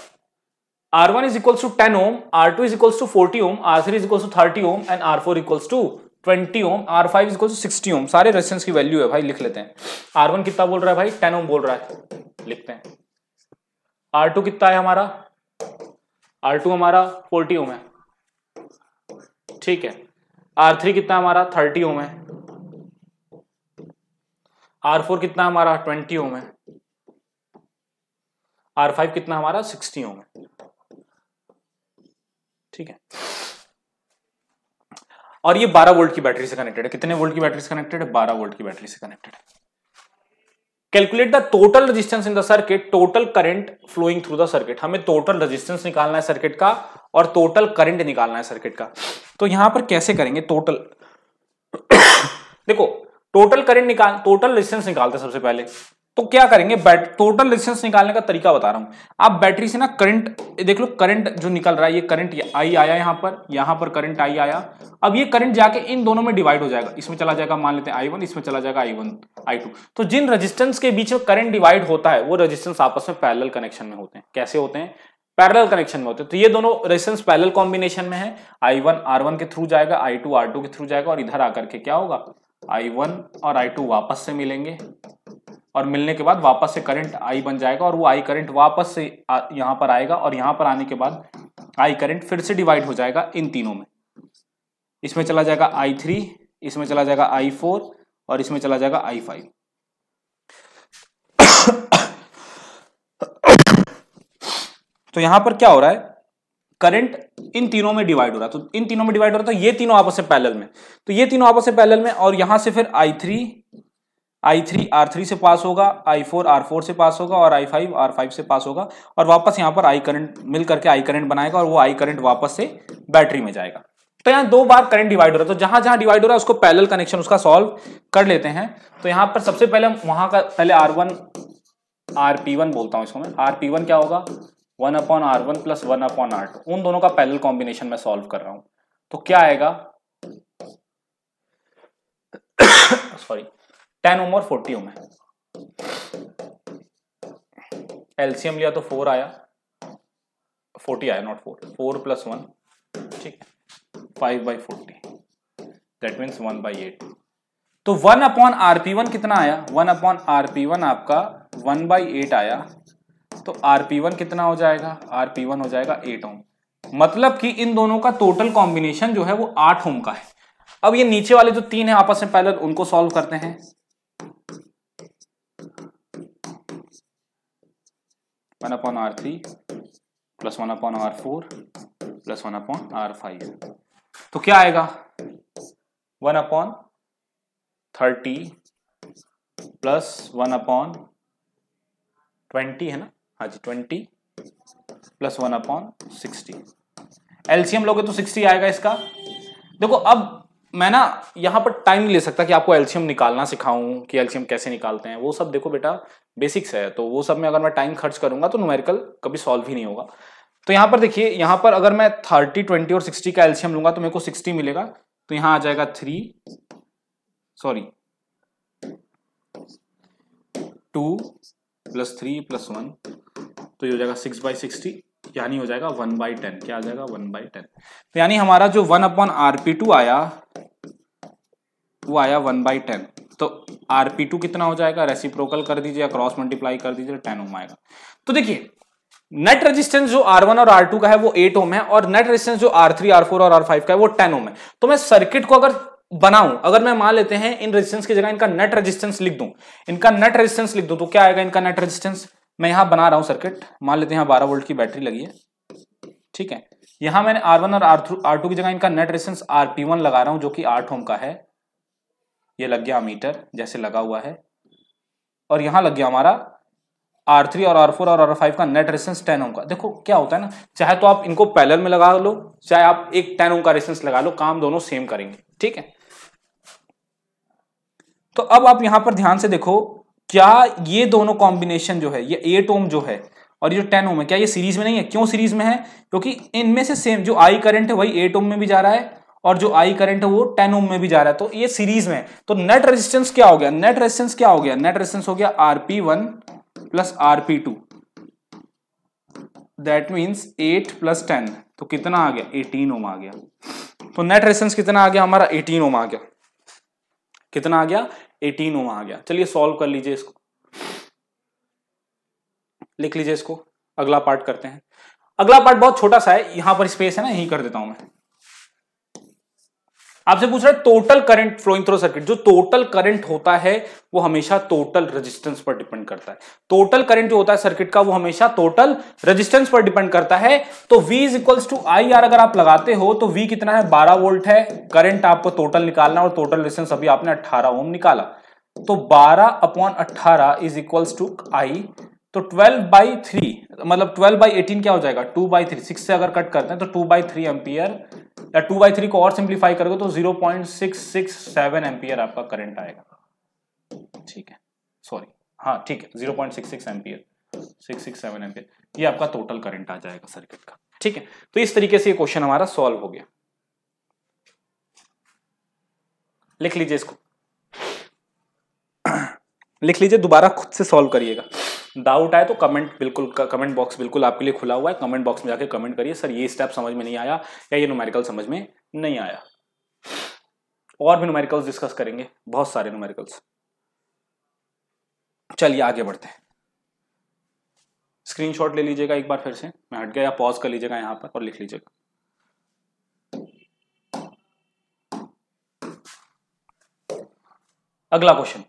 R1 one is equals to ten ohm R2 two is equals to forty ohm R3 three is equals to thirty ohm and R4 four equals to twenty ohm R five is sixty ohm सारे resistance की value है भाई लिख लेते हैं are one कितना बोल रहा है भाई टेन ओम बोल रहा है लिखते हैं आर टू कितना है हमारा आर टू हमारा फोर्टी ओम है ठीक है आर थ्री कितना हमारा थर्टी ओम है आर फोर कितना हमारा ट्वेंटी ओम है आर फाइव कितना हमारा सिक्सटी ओम है ठीक है और ये 12 वोल्ट की बैटरी से कनेक्टेड है कितने वोल्ट की बैटरी से कनेक्टेड है 12 वोल्ट की बैटरी से कनेक्टेड है calculate the total resistance in the circuit total current flowing through the circuit हमें टोटल रेजिस्टेंस निकालना है सर्किट का और टोटल करंट निकालना है सर्किट का तो यहां पर कैसे करेंगे टोटल देखो टोटल करंट निकाल टोटल रेजिस्टेंस निकालते सबसे पहले तो क्या करेंगे टोटल रेजिस्टेंस निकालने का तरीका बता रहा हूं आप बैटरी से ना करंट देख लो करंट जो निकल रहा है ये करंट आई आया यहां पर यहां पर करंट आई आया अब ये करंट जाके इन दोनों में डिवाइड हो जाएगा इसमें चला जाएगा मान लेते हैं आई वन इसमें चला जाएगा आई वन आई टू तो जिन रजिस्टेंस के बीच में करंट डिवाइड होता है वो रजिस्टेंस आपस में पैरल कनेक्शन में होते हैं कैसे होते हैं पैरल कनेक्शन में होते हैं तो ये दोनों रजिस्टेंस पैरल कॉम्बिनेशन में है आई वन आर वन के थ्रू जाएगा आई टू आर टू के थ्रू जाएगा और इधर आकर के क्या होगा आई वन और आई टू वापस से मिलेंगे और मिलने के बाद वापस से करंट आई बन जाएगा और वो आई करंट वापस से यहाँ पर आएगा और यहाँ पर आने के बाद आई करंट फिर से डिवाइड हो जाएगा इन तीनों में इसमें चला जाएगा आई थ्री इसमें चला जाएगा आई फोर और इसमें चला जाएगा आई फाइव तो यहां पर क्या हो रहा है करंट इन तीनों में डिवाइड हो रहा है तो इन तीनों में डिवाइड हो रहा है तो ये तीनों आपस में पैरेलल में तो ये तीनों आपस में पैरेलल में और यहां से फिर I three I three R three से पास होगा आई फोर आर फोर से पास होगा और आई फाइव आर फाइव से पास होगा और वापस यहाँ पर आई करंट मिल करके आई करंट बनाएगा और वो आई करंट वापस से बैटरी में जाएगा तो यहाँ दो बार करंट डिवाइड हो रहा है तो जहां जहां डिवाइड हो रहा है उसको पैरेलल कनेक्शन उसका सॉल्व कर लेते हैं तो यहाँ पर सबसे पहले हम वहां का पहले R one R P one बोलता हूँ इसको मैं आर पी वन क्या होगा one upon R one plus one upon R two उन दोनों का पैरेलल कॉम्बिनेशन में सॉल्व कर रहा हूं तो क्या आएगा सॉरी टेन ओम और फोर्टी ओम है एलसीएम लिया तो फोर आया फोर्टी आया nought four four plus one ठीक है five by forty that means one by eight तो वन अपॉन आरपी वन कितना आया वन अपॉन आरपी वन आपका वन बाई एट आया तो आरपी वन कितना हो जाएगा आरपी वन हो जाएगा एट ओम मतलब कि इन दोनों का टोटल कॉम्बिनेशन जो है वो आठ ओम का है अब ये नीचे वाले जो तीन है आपस में पैरेलल उनको सॉल्व करते हैं one upon R three plus one upon R four plus one upon R five तो क्या आएगा one upon thirty plus one upon twenty है ना हाँ जी twenty plus one upon sixty LCM लोगे तो सिक्सटी आएगा इसका देखो अब मैं ना यहाँ पर टाइम नहीं ले सकता कि आपको एल्शियम निकालना सिखाऊं कि एल्शियम कैसे निकालते हैं वो सब देखो बेटा बेसिक्स है तो वो सब में अगर मैं टाइम खर्च करूंगा तो न्यूमेरिकल कभी सॉल्व ही नहीं होगा तो यहाँ पर देखिए यहाँ पर अगर मैं थर्टी ट्वेंटी और सिक्सटी का एल्शियम लूंगा तो मेरे को सिक्सटी मिलेगा तो यहाँ आ जाएगा three sorry two plus three plus one तो ये हो जाएगा सिक्स बाई सिक्सटी यानी हो जाएगा वन बाई टेन क्या आ जाएगा वन बाई टेन तो यानी हमारा जो वन अपॉन आरपी टू आया वो आया वन बाई टेन तो आरपी टू कितना हो जाएगा रेसिप्रोकल कर दीजिए या क्रॉस मल्टीप्लाई कर दीजिए तो टेन ओम आएगा तो देखिए नेट रेजिस्टेंस जो R1 और R2 का है वो 8 ओम है और नेट रेजिस्टेंस जो R3, R4 और R5 का है वो 10 ओम है तो मैं सर्किट को अगर बनाऊं अगर मैं मान लेते हैं इन रेजिस्टेंस की जगह इनका नेट रेजिस्टेंस लिख दूं इनका नेट रेजिस्टेंस लिख दूं तो क्या आएगा इनका नेट रेजिस्टेंस मैं यहाँ बना रहा हूँ सर्किट मान लेते हैं यहाँ बारह वोल्ट की बैटरी लगी है ठीक है यहाँ मैंने आर वन और आर टू की जगह इनका net resistance R P one लगा रहा हूँ जो कि आठ ओम का है ये लग गया मीटर जैसे लगा हुआ है और यहाँ लग गया हमारा आर थ्री और आर फोर और आर फाइव का नेट रेसेंस टेन ओम का देखो क्या होता है ना चाहे तो आप इनको पैलर में लगा लो चाहे आप एक टेन ओम का रेसेंस लगा लो काम दोनों सेम करेंगे ठीक है तो अब आप यहां पर ध्यान से देखो क्या ये दोनों कॉम्बिनेशन जो है ये एट ओम जो है और ये जो टेन ओम है क्या ये सीरीज में नहीं है क्यों सीरीज में है क्योंकि इनमें से सेम जो आई करंट है वही एट ओम में भी जा रहा है और जो आई करंट है वो टेन ओम में भी जा रहा है तो ये सीरीज में तो नेट रेजिस्टेंस क्या हो गया नेट रेजिस्टेंस क्या हो गया नेट रेजिस्टेंस हो गया RP one plus RP two that means eight plus ten तो कितना आ गया एटीन ओम आ गया तो नेट रेजिस्टेंस कितना आ गया हमारा एटीन ओम आ गया कितना आ गया एटीन ओम आ गया चलिए सॉल्व कर लीजिए इसको लिख लीजिए इसको अगला पार्ट करते हैं अगला पार्ट बहुत छोटा सा है यहां पर स्पेस है ना यही कर देता हूं मैं आपसे पूछ रहा है total current flowing through circuit जो टोटल करंट होता है वो हमेशा टोटल रेजिस्टेंस पर डिपेंड करता है टोटल करंट जो होता है सर्किट का वो हमेशा टोटल रेजिस्टेंस पर डिपेंड करता है तो V is equals to I R अगर आप लगाते हो तो V कितना है 12 वोल्ट है करंट आपको टोटल निकालना और टोटल रेजिस्टेंस अभी आपने अट्ठारह ओम निकाला तो बारह अपॉन अट्ठारह इज इक्वल्स टू आई तो 12 बाई थ्री मतलब 12 बाई एटीन क्या हो जाएगा 2 बाई थ्री सिक्स से अगर कट करते हैं तो 2 बाई थ्री एम्पियर या 2 बाई थ्री को और सिंप्लीफाई करोगे तो 0.667 एम्पियर आपका करंट आएगा ठीक है सॉरी हाँ ठीक है 0.66 point ampere six six seven ampere ये आपका टोटल करंट आ जाएगा सर्किट का ठीक है तो इस तरीके से ये क्वेश्चन हमारा सॉल्व हो गया लिख लीजिए इसको लिख लीजिए दोबारा खुद से सॉल्व करिएगा डाउट आए तो कमेंट बिल्कुल कमेंट बॉक्स बिल्कुल आपके लिए खुला हुआ है कमेंट बॉक्स में जाके कमेंट करिए सर ये स्टेप समझ में नहीं आया या ये नोमेरिकल समझ में नहीं आया और भी नोमेरिकल्स डिस्कस करेंगे बहुत सारे नोमेरिकल्स चलिए आगे बढ़ते हैं स्क्रीनशॉट ले लीजिएगा एक बार फिर से मैं हट गया या पॉज कर लीजिएगा यहां पर और लिख लीजिएगा अगला क्वेश्चन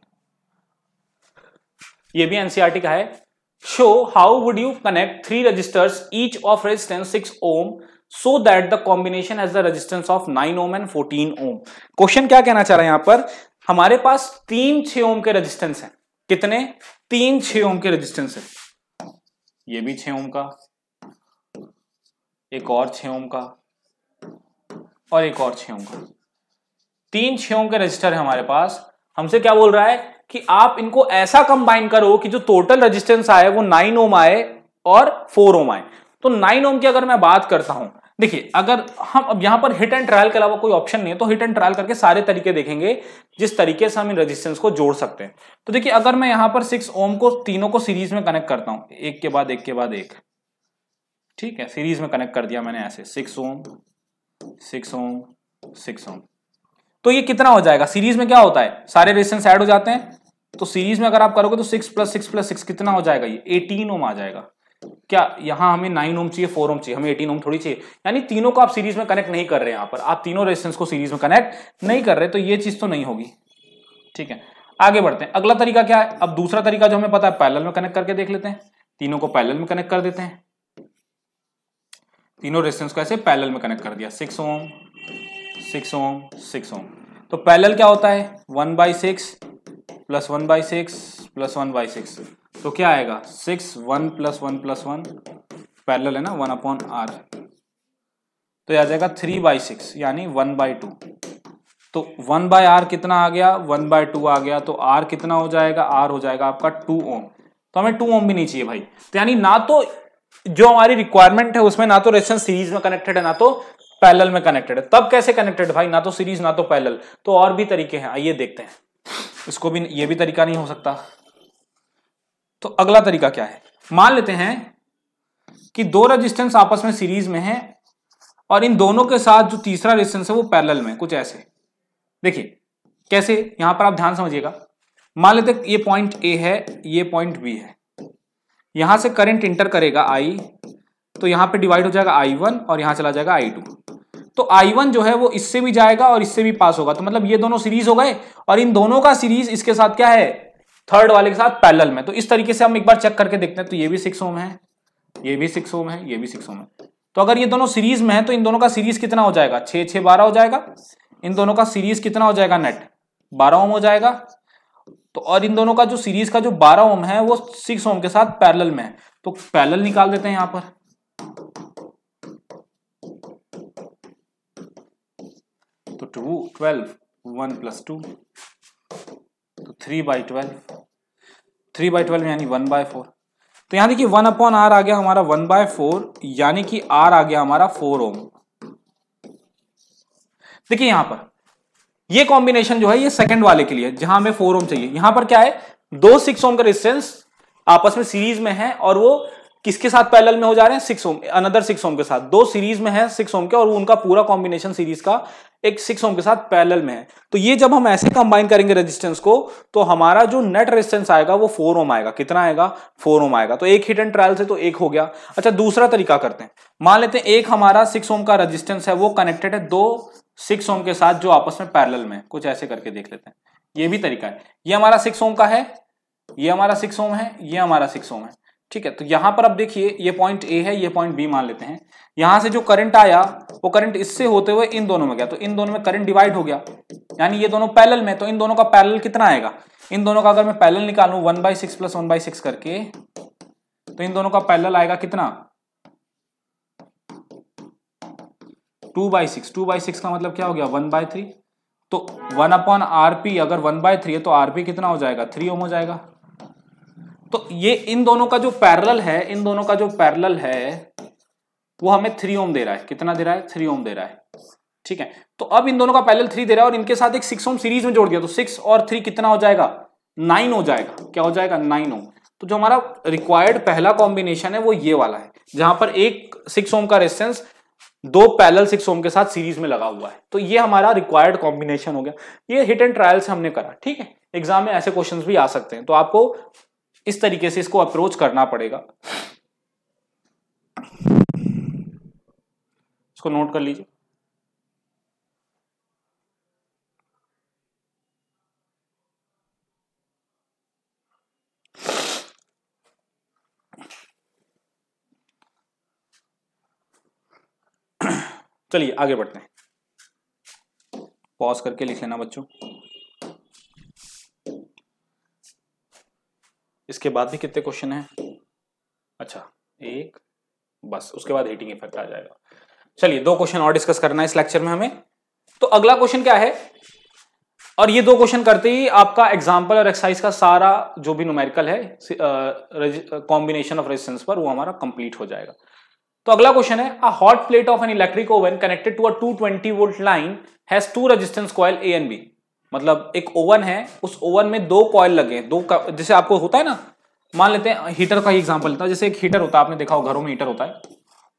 ये भी एनसीआरटी e का है show how would you connect three resistors each of resistance six ohm so that the combination has the resistance of nine ohm and fourteen ohm question क्या कहना चाह रहे हैं यहां पर हमारे पास तीन छे ओम के रजिस्टेंस हैं कितने तीन छे ओम के रजिस्टेंस है ये भी छे ओम का एक और छे ओम का और एक और छे ओम का तीन छे ओम के रजिस्टर है हमारे पास हमसे क्या बोल रहा है कि आप इनको ऐसा कंबाइन करो कि जो टोटल रेजिस्टेंस आए वो नाइन ओम आए और फोर ओम आए तो नाइन ओम की अगर मैं बात करता हूं देखिए अगर हम अब यहां पर हिट एंड ट्रायल के अलावा कोई ऑप्शन नहीं है तो हिट एंड ट्रायल करके सारे तरीके देखेंगे जिस तरीके से हम इन रेजिस्टेंस को जोड़ सकते हैं तो देखिए अगर मैं यहां पर सिक्स ओम को तीनों को सीरीज में कनेक्ट करता हूं एक के बाद एक के बाद एक ठीक है सीरीज में कनेक्ट कर दिया मैंने ऐसे six ohm six ohm six ohm तो ये कितना हो जाएगा सीरीज में क्या होता है सारे रेशन ऐड हो जाते हैं तो सीरीज में अगर आप करोगे तो six plus six plus six कितना हो जाएगा ये एटीन ओम आ जाएगा क्या यहां हमें नाइन ओम चाहिए फोर ओम चाहिए हमें एटीन ओम थोड़ी चाहिए यानी तीनों को आप सीरीज में कनेक्ट नहीं कर रहे यहां पर आप तीनों रेजिस्टेंस को सीरीज में कनेक्ट नहीं कर रहे तो ये चीज तो नहीं होगी ठीक है आगे बढ़ते हैं अगला तरीका क्या है अब दूसरा तरीका जो हमें पता है पैरेलल में कनेक्ट करके देख लेते हैं तीनों को पैरेलल में कनेक्ट कर देते हैं तीनों रेजिस्टेंस को ऐसे पैरेलल में कनेक्ट कर दिया six ohm six ohm six ohm तो पैरेलल क्या होता है one by six plus one by six plus one by six तो क्या आएगा six one plus one plus one parallel है ना वन अपॉन आर तो यह आ जाएगा थ्री बाई सिक्स यानी वन बाई टू तो वन बाय आर कितना आ गया वन बाय टू आ गया तो आर कितना हो जाएगा आर हो जाएगा आपका टू ओम तो हमें टू ओम भी नहीं चाहिए भाई तो यानी ना तो जो हमारी रिक्वायरमेंट है उसमें ना तो रेजिस्टेंस सीरीज में कनेक्टेड है ना तो पैरेलल में कनेक्टेड है तब कैसे कनेक्टेड भाई ना तो सीरीज ना तो पैरेलल तो और भी तरीके हैं आइए देखते हैं इसको भी ये भी तरीका नहीं हो सकता तो अगला तरीका क्या है मान लेते हैं कि दो रेजिस्टेंस आपस में सीरीज में है और इन दोनों के साथ जो तीसरा रेजिस्टेंस है वो पैरेलल में कुछ ऐसे देखिए कैसे यहां पर आप ध्यान समझिएगा मान लेते ये पॉइंट ए है ये पॉइंट बी है यहां से करंट इंटर करेगा आई तो यहां पे डिवाइड हो जाएगा आई वन और यहां चला जाएगा आई टू तो I1 जो है वो इससे भी जाएगा और इससे भी पास होगा तो मतलब ये दोनों सीरीज हो गए और इन दोनों का सीरीज इसके साथ क्या है थर्ड वाले के साथ पैरल में तो इस तरीके से हम एक बार चेक करके देखते हैं तो ये भी सिक्स ओम है ये भी सिक्स ओम है ये भी सिक्स ओम है तो अगर ये दोनों सीरीज में है तो इन दोनों का सीरीज कितना हो जाएगा छह छह बारह हो जाएगा इन दोनों का सीरीज कितना हो जाएगा नेट बारह ओम हो जाएगा तो और इन दोनों का जो सीरीज का जो बारह ओम है वो सिक्स ओम के साथ पैरल में है तो पैरल निकाल देते हैं यहां पर two twelve one plus two तो three by twelve three by twelve यानी वन बाय फोर तो यहां देखिए वन अपॉन आर आ गया हमारा वन बाय फोर यानी कि आर आ गया हमारा फोर ओम देखिए यहां पर ये कॉम्बिनेशन जो है ये सेकंड वाले के लिए जहां हमें फोर ओम चाहिए यहां पर क्या है दो सिक्स ओम का रेजिस्टेंस आपस में सीरीज में है और वो किसके साथ पैरेलल में हो जा रहे हैं six ohm another six ohm के साथ दो सीरीज में है सिक्स ओम के और उनका पूरा कॉम्बिनेशन सीरीज का एक सिक्स ओम के साथ पैरेलल में है तो ये जब हम ऐसे कंबाइन करेंगे रेजिस्टेंस को तो हमारा जो नेट रेजिस्टेंस आएगा वो फोर ओम आएगा कितना आएगा फोर ओम आएगा तो एक हिट एंड ट्रायल से तो एक हो गया अच्छा दूसरा तरीका करते हैं मान लेते हैं एक हमारा सिक्स ओम का रजिस्टेंस है वो कनेक्टेड है दो सिक्स ओम के साथ जो आपस में पैरल में कुछ ऐसे करके देख लेते हैं ये भी तरीका है ये हमारा सिक्स ओम का है ये हमारा सिक्स ओम है ये हमारा सिक्स ओम है ठीक है तो यहां पर अब देखिए ये पॉइंट ए है ये पॉइंट बी मान लेते हैं यहां से जो करंट आया वो करंट इससे होते हुए इन दोनों में गया तो इन दोनों में करंट डिवाइड हो गया यानी ये दोनों पैरेलल में तो इन दोनों का पैरेलल कितना आएगा इन दोनों का अगर मैं पैरेलल निकालू one by six plus one by six करके तो इन दोनों का पैरेलल आएगा कितना two by six two by six का मतलब क्या हो गया वन बाय थ्री तो वन अपॉन आरपी अगर वन बाय थ्री है तो आरपी कितना हो जाएगा थ्री ओम हो जाएगा तो ये इन दोनों का जो पैरल है इन दोनों का जो पैरल है वो हमें थ्री ओम दे रहा है कितना दे रहा है थ्री ओम दे रहा है ठीक है तो अब इन दोनों का पैरल थ्री दे रहा है और इनके साथ एक सिक्स ओम सीरीज में जोड़ दिया तो सिक्स और थ्री कितना हो जाएगा नाइन हो जाएगा क्या हो जाएगा नाइन ओम तो जो हमारा रिक्वायर्ड पहला कॉम्बिनेशन है वो ये वाला है जहां पर एक सिक्स ओम का रेस्टेंस दो पैरल सिक्स ओम के साथ सीरीज में लगा हुआ है तो ये हमारा रिक्वायर्ड कॉम्बिनेशन हो गया ये हिट एंड ट्रायल से हमने करा ठीक है एग्जाम में ऐसे क्वेश्चंस भी आ सकते हैं तो आपको इस तरीके से इसको अप्रोच करना पड़ेगा इसको नोट कर लीजिए चलिए आगे बढ़ते हैं पॉज करके लिख लेना बच्चों इसके बाद भी कितने क्वेश्चन हैं अच्छा एक बस उसके बाद हीटिंग इफेक्ट आ जाएगा चलिए दो क्वेश्चन और डिस्कस करना है इस लेक्चर में हमें तो अगला क्वेश्चन क्या है और ये दो क्वेश्चन करते ही आपका एग्जाम्पल और एक्सरसाइज का सारा जो भी न्यूमेरिकल है कॉम्बिनेशन ऑफ रेजिस्टेंस पर वो हमारा कंप्लीट हो जाएगा तो अगला क्वेश्चन है a hot plate of an electric oven connected to a 220 volt line has two resistance coil A and B मतलब एक ओवन है उस ओवन में दो कॉयल लगे दो जैसे आपको होता है ना मान लेते हैं हीटर का ही एग्जाम्पल लेता है जैसे एक हीटर होता है आपने देखा हो घरों में हीटर होता है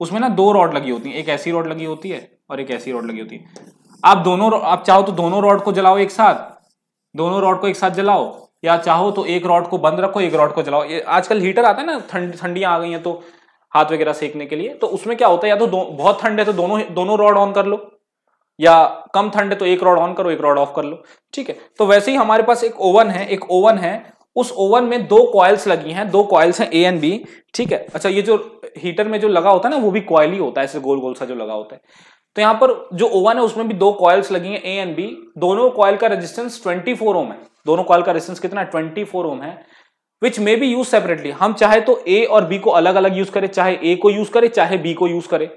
उसमें ना दो रॉड लगी होती है एक ऐसी रॉड लगी होती है और एक ऐसी रॉड लगी होती है आप दोनों आप चाहो तो दोनों रॉड को जलाओ एक साथ दोनों रॉड को एक साथ जलाओ या चाहो तो एक रॉड को बंद रखो एक रॉड को जलाओ ये आजकल हीटर आता है ना ठंड ठंडियाँ आ गई हैं तो हाथ वगैरह सेकने के लिए तो उसमें क्या होता है या तो बहुत ठंड है तो दोनों दोनों रॉड ऑन कर लो या कम ठंड है तो एक रॉड ऑन करो एक रॉड ऑफ कर लो ठीक है तो वैसे ही हमारे पास एक ओवन है एक ओवन है उस ओवन में दो कॉयल्स लगी हैं दो कॉयल्स हैं ए एंड बी ठीक है अच्छा ये जो हीटर में जो लगा होता है ना वो भी कॉयल ही होता है ऐसे गोल गोल सा जो लगा होता है तो यहाँ पर जो ओवन है उसमें भी दो कॉयल्स लगी हैं ए एंड बी दोनों कॉयल का रेजिस्टेंस 24 ओम है दोनों कॉयल का रेजिस्टेंस कितना है फोर ओम है which may be use separately हम चाहे तो ए और बी को अलग अलग यूज करें चाहे ए को यूज करें चाहे बी को यूज करें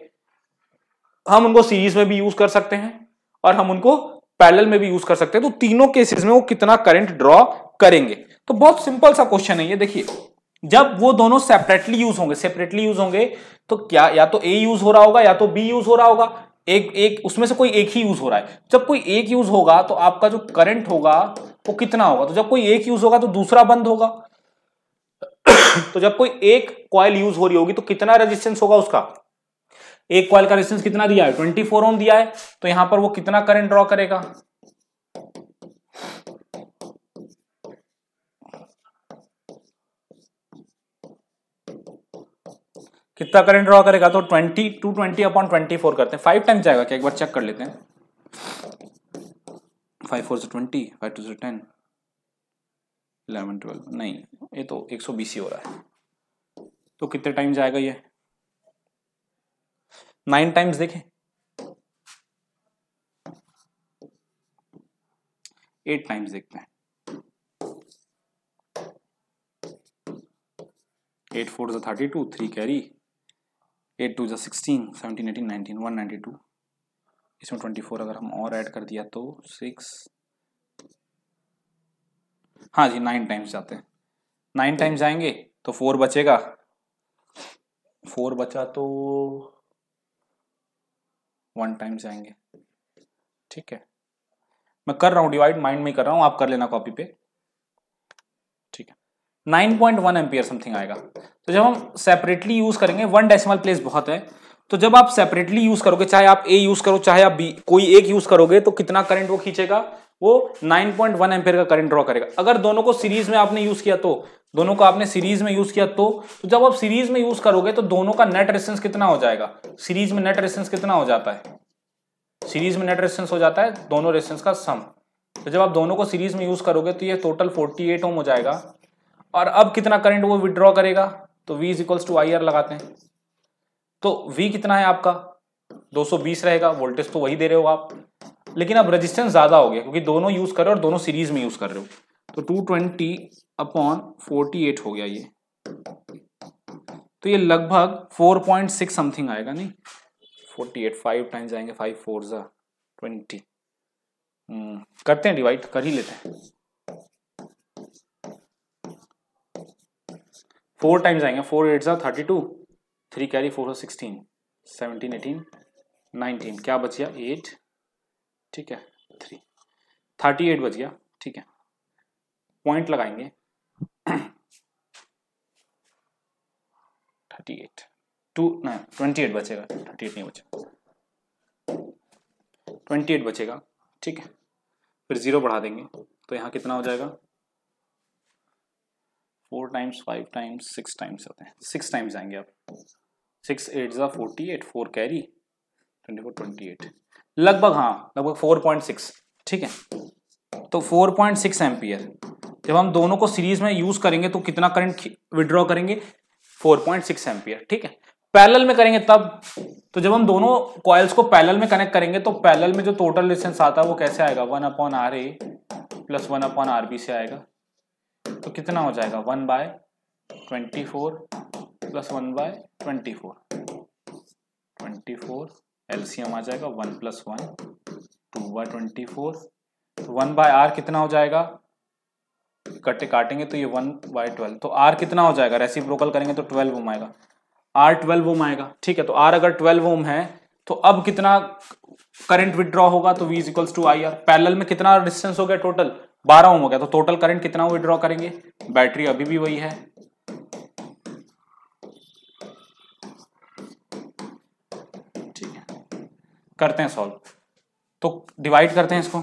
हम उनको सीरीज में भी यूज कर सकते हैं और हम उनको पैरेलल में भी यूज कर सकते हैं तो तीनों केसेस में वो कितना करंट ड्रॉ करेंगे तो बहुत सिंपल सा क्वेश्चन है ये देखिए जब वो दोनों सेपरेटली यूज होंगे सेपरेटली यूज होंगे तो क्या या तो ए यूज हो रहा होगा या तो बी यूज हो रहा होगा एक एक उसमें से कोई एक ही यूज हो रहा है जब कोई एक यूज होगा तो आपका जो करंट होगा वो कितना होगा तो जब कोई एक यूज होगा तो दूसरा बंद होगा तो जब कोई एक कॉयल यूज हो रही होगी तो कितना रेजिस्टेंस होगा उसका एक कॉयल का रेजिस्टेंस कितना दिया है ट्वेंटी फोर ओम दिया है तो यहां पर वो कितना करंट ड्रॉ करेगा कितना करंट ड्रॉ करेगा तो twenty two twenty upon twenty four करते हैं फाइव टाइम जाएगा क्या एक बार चेक कर लेते हैं फाइव फोर से ट्वेंटी फाइव टू से टेन इलेवन ट्वेल्व नहीं ये तो एक सौ बीस ही हो रहा है तो कितने टाइम जाएगा ये नाइन टाइम्स देखें एट टाइम्स देखते हैं एट फोर जो thirty two three carry eight two जो sixteen seventeen eighteen nineteen one ninety two इसमें ट्वेंटी फोर अगर हम और ऐड कर दिया तो सिक्स हाँ जी नाइन टाइम्स जाते हैं नाइन टाइम्स जाएंगे तो फोर बचेगा फोर बचा तो वन टाइम्स आएंगे ठीक है मैं कर रहा हूँ डिवाइड माइंड में कर रहा हूँ आप कर लेना कॉपी पे ठीक है nine point one ampere something आएगा तो जब हम सेपरेटली यूज करेंगे वन डेसिमल प्लेस बहुत है तो जब आप सेपरेटली यूज करोगे चाहे आप ए यूज करो चाहे आप बी कोई एक यूज करोगे तो कितना करंट वो खींचेगा वो 9.1 पॉइंट का करंट ड्रॉ करेगा अगर दोनों को सीरीज में आपने यूज किया तो दोनों को आपने सीरीज में यूज किया तो तो जब आप सीरीज में यूज करोगे तो दोनों का नेट रेसेंस कितना हो जाएगा सीरीज में नेट रेसेंस कितना हो जाता है सीरीज में नेट रेसेंस हो जाता है दोनों रेसेंस का सम तो जब आप दोनों को सीरीज में यूज करोगे तो ये टोटल फोर्टी एट हो जाएगा और अब कितना करंट वो विड्रॉ करेगा तो V is equals to I लगाते हैं तो वी कितना है आपका दो रहेगा वोल्टेज तो वही दे रहे हो आप लेकिन अब रजिस्टेंस ज्यादा हो गया क्योंकि दोनों यूज कर रहे हो और दोनों सीरीज में यूज कर रहे हो तो two twenty upon forty eight हो गया ये तो ये लगभग फोर पॉइंट सिक्स समथिंग आएगा नहीं फोर्टी एट फाइव टाइम्स आएंगे फाइव फोर जा ट्वेंटी करते हैं डिवाइड कर ही लेते हैं फोर टाइम्स आएंगे फोर एट सा thirty two three carry four sixteen seventeen eighteen nineteen क्या बच गया एट ठीक है थ्री थर्टी एट बज गया ठीक है पॉइंट लगाएंगे थर्टी एट टू ना ट्वेंटी एट बचेगा थर्टी एट नहीं बचेगा ट्वेंटी एट बचेगा ठीक है फिर ज़ीरो बढ़ा देंगे तो यहाँ कितना हो जाएगा four times five times six times आते हैं सिक्स टाइम्स आएंगे आप सिक्स एट ज़ा forty eight four carry twenty four twenty eight लगभग हाँ लगभग फोर पॉइंट सिक्स ठीक है तो फोर पॉइंट सिक्स एम्पियर जब हम दोनों को सीरीज में यूज करेंगे तो कितना करंट विड्रॉ करेंगे फोर पॉइंट सिक्स एम्पियर ठीक है पैरेलल में करेंगे तब तो जब हम दोनों कॉयल्स को पैरेलल में कनेक्ट करेंगे तो पैरेलल में जो टोटल डिस्टेंस आता है वो कैसे आएगा one upon R A plus one upon R B से आएगा तो कितना हो जाएगा one by twenty four plus one by twenty four twenty four LCM आ जाएगा one plus one two by twenty four तो वन बाय आर कितना हो जाएगा कट्टे काटेंगे तो ये वन बाय ट्वेल्व तो आर कितना हो जाएगा रेसिप्रोकल करेंगे तो ट्वेल्व ओम आएगा आर ट्वेल्व ओम आएगा ठीक है तो आर अगर ट्वेल्व ओम है तो अब कितना करंट विड्रॉ होगा तो V equals to I R parallel में कितना डिस्टेंस हो गया टोटल बारह ओम हो गया तो टोटल करंट कितना विड्रॉ करेंगे बैटरी अभी भी वही है करते हैं सॉल्व तो डिवाइड करते हैं इसको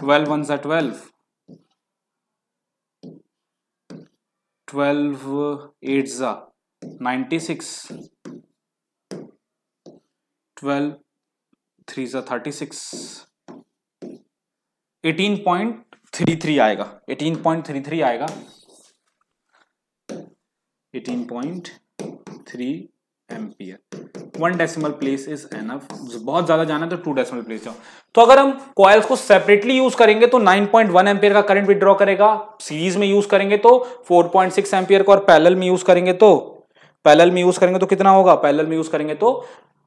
ट्वेल्व वन सा ट्वेल्व ट्वेल्व एट ज़ा नाइन्टी सिक्स ट्वेल्व थ्री ज़ा thirty six eighteen point three three आएगा एटीन पॉइंट थ्री थ्री आएगा eighteen point three ampere one decimal place is enough बहुत ज्यादा जाना है तो टू डेसिमल प्लेस जाओ तो अगर हम कॉयल्स को सेपरेटली यूज करेंगे तो 9.1 पॉइंट एम्पियर का करंट विड्रॉ करेगा सीरीज में यूज करेंगे तो 4.6 पॉइंट एम्पियर का और पैलल में यूज करेंगे तो पैलल में यूज करेंगे तो कितना होगा पैलल में यूज करेंगे तो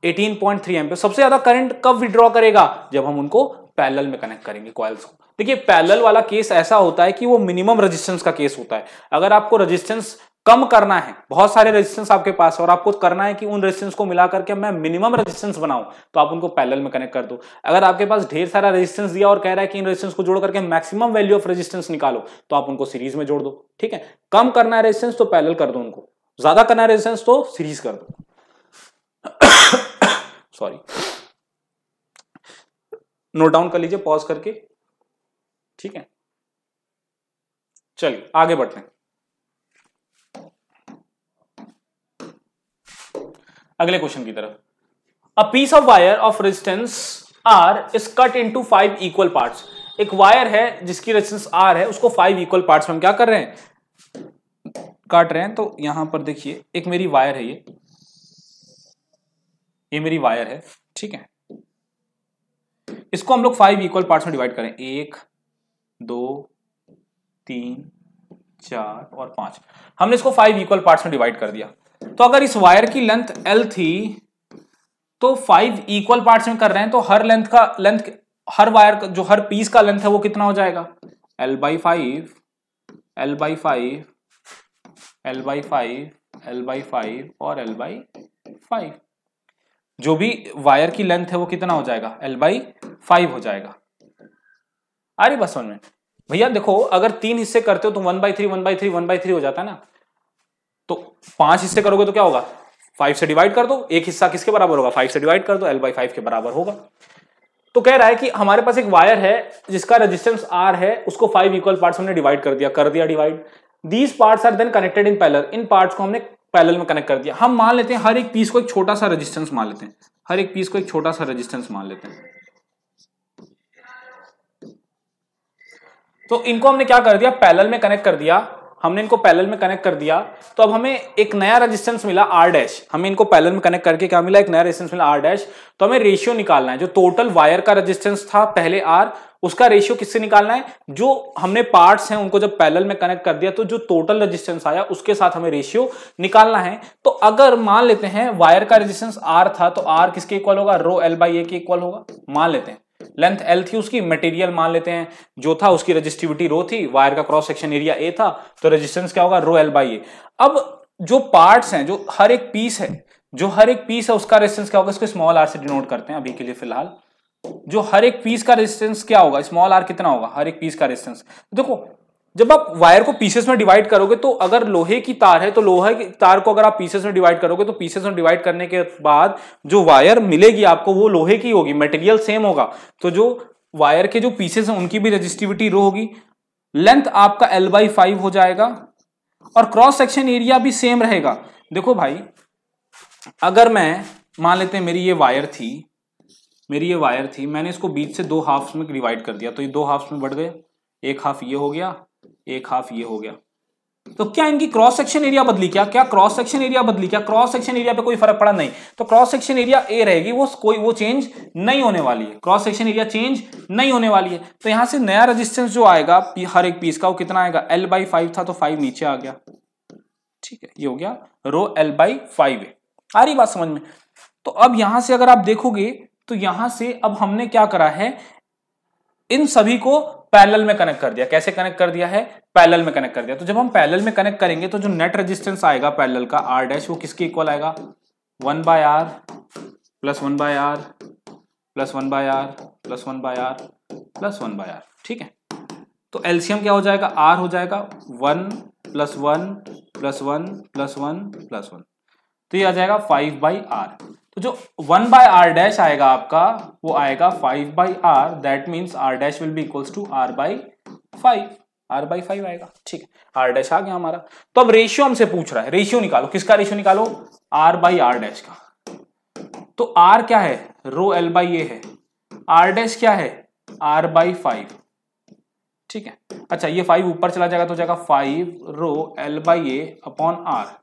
18.3 पॉइंट एम्पियर सबसे ज्यादा करंट कब विड्रॉ करेगा जब हम उनको पैलल में कनेक्ट करेंगे कॉयल्स को देखिए पैलल वाला केस ऐसा होता है कि वो मिनिमम रेजिस्टेंस का केस होता है अगर आपको रेजिस्टेंस कम करना है बहुत सारे रेजिस्टेंस आपके पास है और आपको करना है कि उन रेजिस्टेंस को मिला करके मैं मिनिमम रेजिस्टेंस बनाऊं तो आप उनको पैरेलल में कनेक्ट कर दो अगर आपके पास ढेर सारा रेजिस्टेंस दिया और कह रहा है कि इन रेजिस्टेंस को जोड़ करके मैक्सिमम वैल्यू ऑफ रेजिस्टेंस निकालो तो आप उनको सीरीज में जोड़ दो ठीक है कम करना है रेजिस्टेंस तो पैरेलल कर दो उनको ज्यादा करना है रेजिस्टेंस तो सीरीज कर दो सॉरी नोट डाउन कर लीजिए पॉज करके ठीक है चलिए आगे बढ़ते हैं अगले क्वेश्चन की तरफ a piece of wire of resistance R is cut into five equal part एक वायर है जिसकी रेजिस्टेंस आर है उसको फाइव इक्वल पार्ट में हम क्या कर रहे हैं काट रहे हैं तो यहां पर देखिए एक मेरी वायर है ये ये मेरी वायर है ठीक है इसको हम लोग फाइव इक्वल पार्ट्स में डिवाइड करें एक दो तीन चार और पांच हमने इसको फाइव इक्वल पार्ट्स में डिवाइड कर दिया तो अगर इस वायर की लेंथ एल थी तो फाइव इक्वल पार्ट्स में कर रहे हैं तो हर लेंथ का लेंथ हर वायर का जो हर पीस का लेंथ है वो कितना हो जाएगा L by five L by five L by five L by five और एल बाई फाइव जो भी वायर की लेंथ है वो कितना हो जाएगा एल बाई फाइव हो जाएगा आ रही बस में भैया देखो अगर तीन हिस्से करते हो तो one by three one by three one by three हो जाता है ना तो पांच हिस्से करोगे तो क्या होगा फाइव से डिवाइड कर दो एक हिस्सा किसके बराबर होगा फाइव से डिवाइड कर दो एल बाई फाइव के बराबर होगा तो कह रहा है कि हमारे पास एक वायर है जिसका रेजिस्टेंस आर है उसको फाइव इक्वल पार्ट हमने डिवाइड कर दिया कर दिया divide these part are then connected in parallel इन पार्ट को हमने पैलर में कनेक्ट कर दिया हम मान लेते हैं हर एक पीस को एक छोटा सा रजिस्टेंस मान लेते हैं हर एक पीस को एक छोटा सा रजिस्टेंस मान लेते हैं तो इनको हमने क्या कर दिया पैलल में कनेक्ट कर दिया हमने इनको पैरेलल में कनेक्ट कर दिया तो अब हमें एक नया रेजिस्टेंस मिला आर डैश हमें इनको पैरेलल में कनेक्ट करके क्या मिला एक नया रेजिस्टेंस मिला आर डैश तो हमें रेशियो निकालना है जो टोटल वायर का रेजिस्टेंस था पहले आर उसका रेशियो किससे निकालना है जो हमने पार्ट्स हैं उनको जब पैरेलल में कनेक्ट कर दिया तो जो टोटल रेजिस्टेंस आया उसके साथ हमें रेशियो निकालना है तो अगर मान लेते हैं वायर का रेजिस्टेंस आर था तो आर किसके इक्वल होगा रो एल बाई ए के इक्वल होगा मान लेते हैं लेंथ एल थी उसकी मटेरियल मान लेते हैं जो था उसकी रजिस्टिविटी रो थी वायर का क्रॉस सेक्शन एरिया ए था तो रजिस्टेंस क्या होगा रो एल बाई ए अब जो पार्ट है जो हर एक पीस है जो हर एक पीस है उसका रेजिस्टेंस क्या होगा इसको स्मॉल आर से डिनोट करते हैं अभी के लिए फिलहाल जो हर एक पीस का रेजिस्टेंस क्या होगा स्मॉल आर कितना होगा हर एक पीस का रेजिस्टेंस देखो जब आप वायर को पीसेस में डिवाइड करोगे तो अगर लोहे की तार है तो लोहे की तार को अगर आप पीसेस में डिवाइड करोगे तो पीसेस में डिवाइड करने के बाद जो वायर मिलेगी आपको वो लोहे की होगी मटेरियल सेम होगा तो जो वायर के जो पीसेस हैं उनकी भी रजिस्टिविटी रो होगी लेंथ आपका एल बाई फाइव हो जाएगा और क्रॉस सेक्शन एरिया भी सेम रहेगा देखो भाई अगर मैं मान लेते हैं मेरी ये वायर थी मेरी ये वायर थी मैंने इसको बीच से दो हाफ्स में डिवाइड कर दिया तो ये दो हाफ्स में बढ़ गए एक हाफ ये हो गया एक हाफ ये हो गया तो क्या इनकी क्रॉस सेक्शन एरिया बदली क्या क्या क्रॉस सेक्शन एरिया बदली क्या क्रॉस सेक्शन एरिया पे कोई फर्क पड़ा नहीं तो क्रॉस सेक्शन एरिया ए रहेगी वो कोई वो चेंज नहीं होने वाली है क्रॉस सेक्शन एरिया चेंज नहीं होने वाली है तो यहां से नया रेजिस्टेंस जो आएगा हर एक पीस का वो कितना आएगा एल बाई फाइव था तो फाइव नीचे आ गया ठीक है ये हो गया रो एल बाई फाइव आ रही बात समझ में तो अब यहां से अगर आप देखोगे तो यहां से अब हमने क्या करा है इन सभी को पैरेलल में कनेक्ट कर दिया कैसे कनेक्ट कर दिया है पैरेलल में कनेक्ट कर दिया तो जब हम पैरेलल में कनेक्ट करेंगे तो जो नेट रेजिस्टेंस आएगा पैरेलल का आर डैश वो किसके इक्वल आएगा one by R plus one by R plus one by R plus one by R plus one by R ठीक है तो एल्शियम क्या हो जाएगा आर हो जाएगा one plus one plus one plus one plus one तो ये आ जाएगा फाइव बाई आर तो जो वन बाय आर डैश आएगा आपका वो आएगा five by R that means R dash will be equals to R by five R by five आएगा ठीक है आर डैश आ गया हमारा तो अब रेशियो हमसे पूछ रहा है रेशियो निकालो किसका रेशियो निकालो आर बाई आर डैश का तो आर क्या है रो एल बाई ए है आर डैश क्या है आर बाई फाइव ठीक है अच्छा ये फाइव ऊपर चला जाएगा तो जाएगा five rho L by A upon R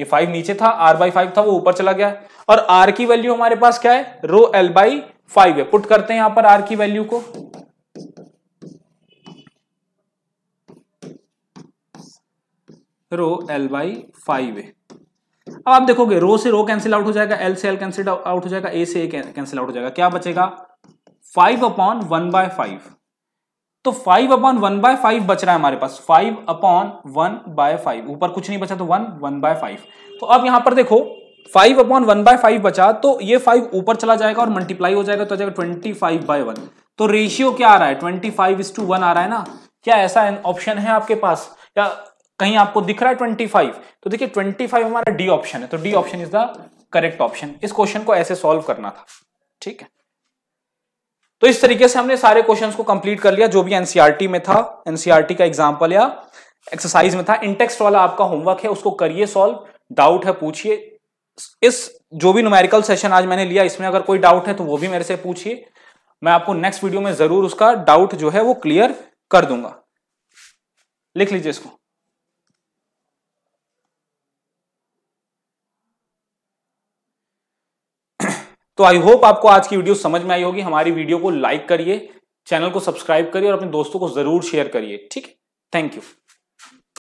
ये फाइव नीचे था आर बाई फाइव था वो ऊपर चला गया और आर की वैल्यू हमारे पास क्या है रो एल बाई फाइव है पुट करते हैं यहां पर आर की वैल्यू को रो एल बाई फाइव है अब आप देखोगे रो से रो कैंसिल आउट हो जाएगा एल से एल कैंसिल आउट हो जाएगा ए से ए कैंसिल आउट हो जाएगा क्या बचेगा five upon one by five तो five upon one by five बच रहा है हमारे पास five upon one by five ऊपर कुछ नहीं बचा तो वन वन बाय फाइव तो अब यहां पर देखो five upon one by five बचा तो ये फाइव ऊपर चला जाएगा और मल्टीप्लाई हो जाएगा तो आ जाएगा ट्वेंटी फाइव बाय वन तो रेशियो क्या आ रहा है twenty five is to one आ रहा है ना क्या ऐसा ऑप्शन है आपके पास या कहीं आपको दिख रहा है ट्वेंटी फाइव तो देखिए ट्वेंटी फाइव हमारा डी ऑप्शन है तो D option is the correct option इस क्वेश्चन को ऐसे सॉल्व करना था ठीक है तो इस तरीके से हमने सारे क्वेश्चन को कंप्लीट कर लिया जो भी एनसीआरटी e में था एनसीआरटी e का एग्जाम्पल या एक्सरसाइज में था इंटेक्स वाला आपका होमवर्क है उसको करिए सॉल्व डाउट है पूछिए इस जो भी न्यूमेरिकल सेशन आज मैंने लिया इसमें अगर कोई डाउट है तो वो भी मेरे से पूछिए मैं आपको नेक्स्ट वीडियो में जरूर उसका डाउट जो है वो क्लियर कर दूंगा लिख लीजिए इसको तो आई होप आपको आज की वीडियो समझ में आई होगी हमारी वीडियो को लाइक करिए चैनल को सब्सक्राइब करिए और अपने दोस्तों को जरूर शेयर करिए ठीक है थैंक यू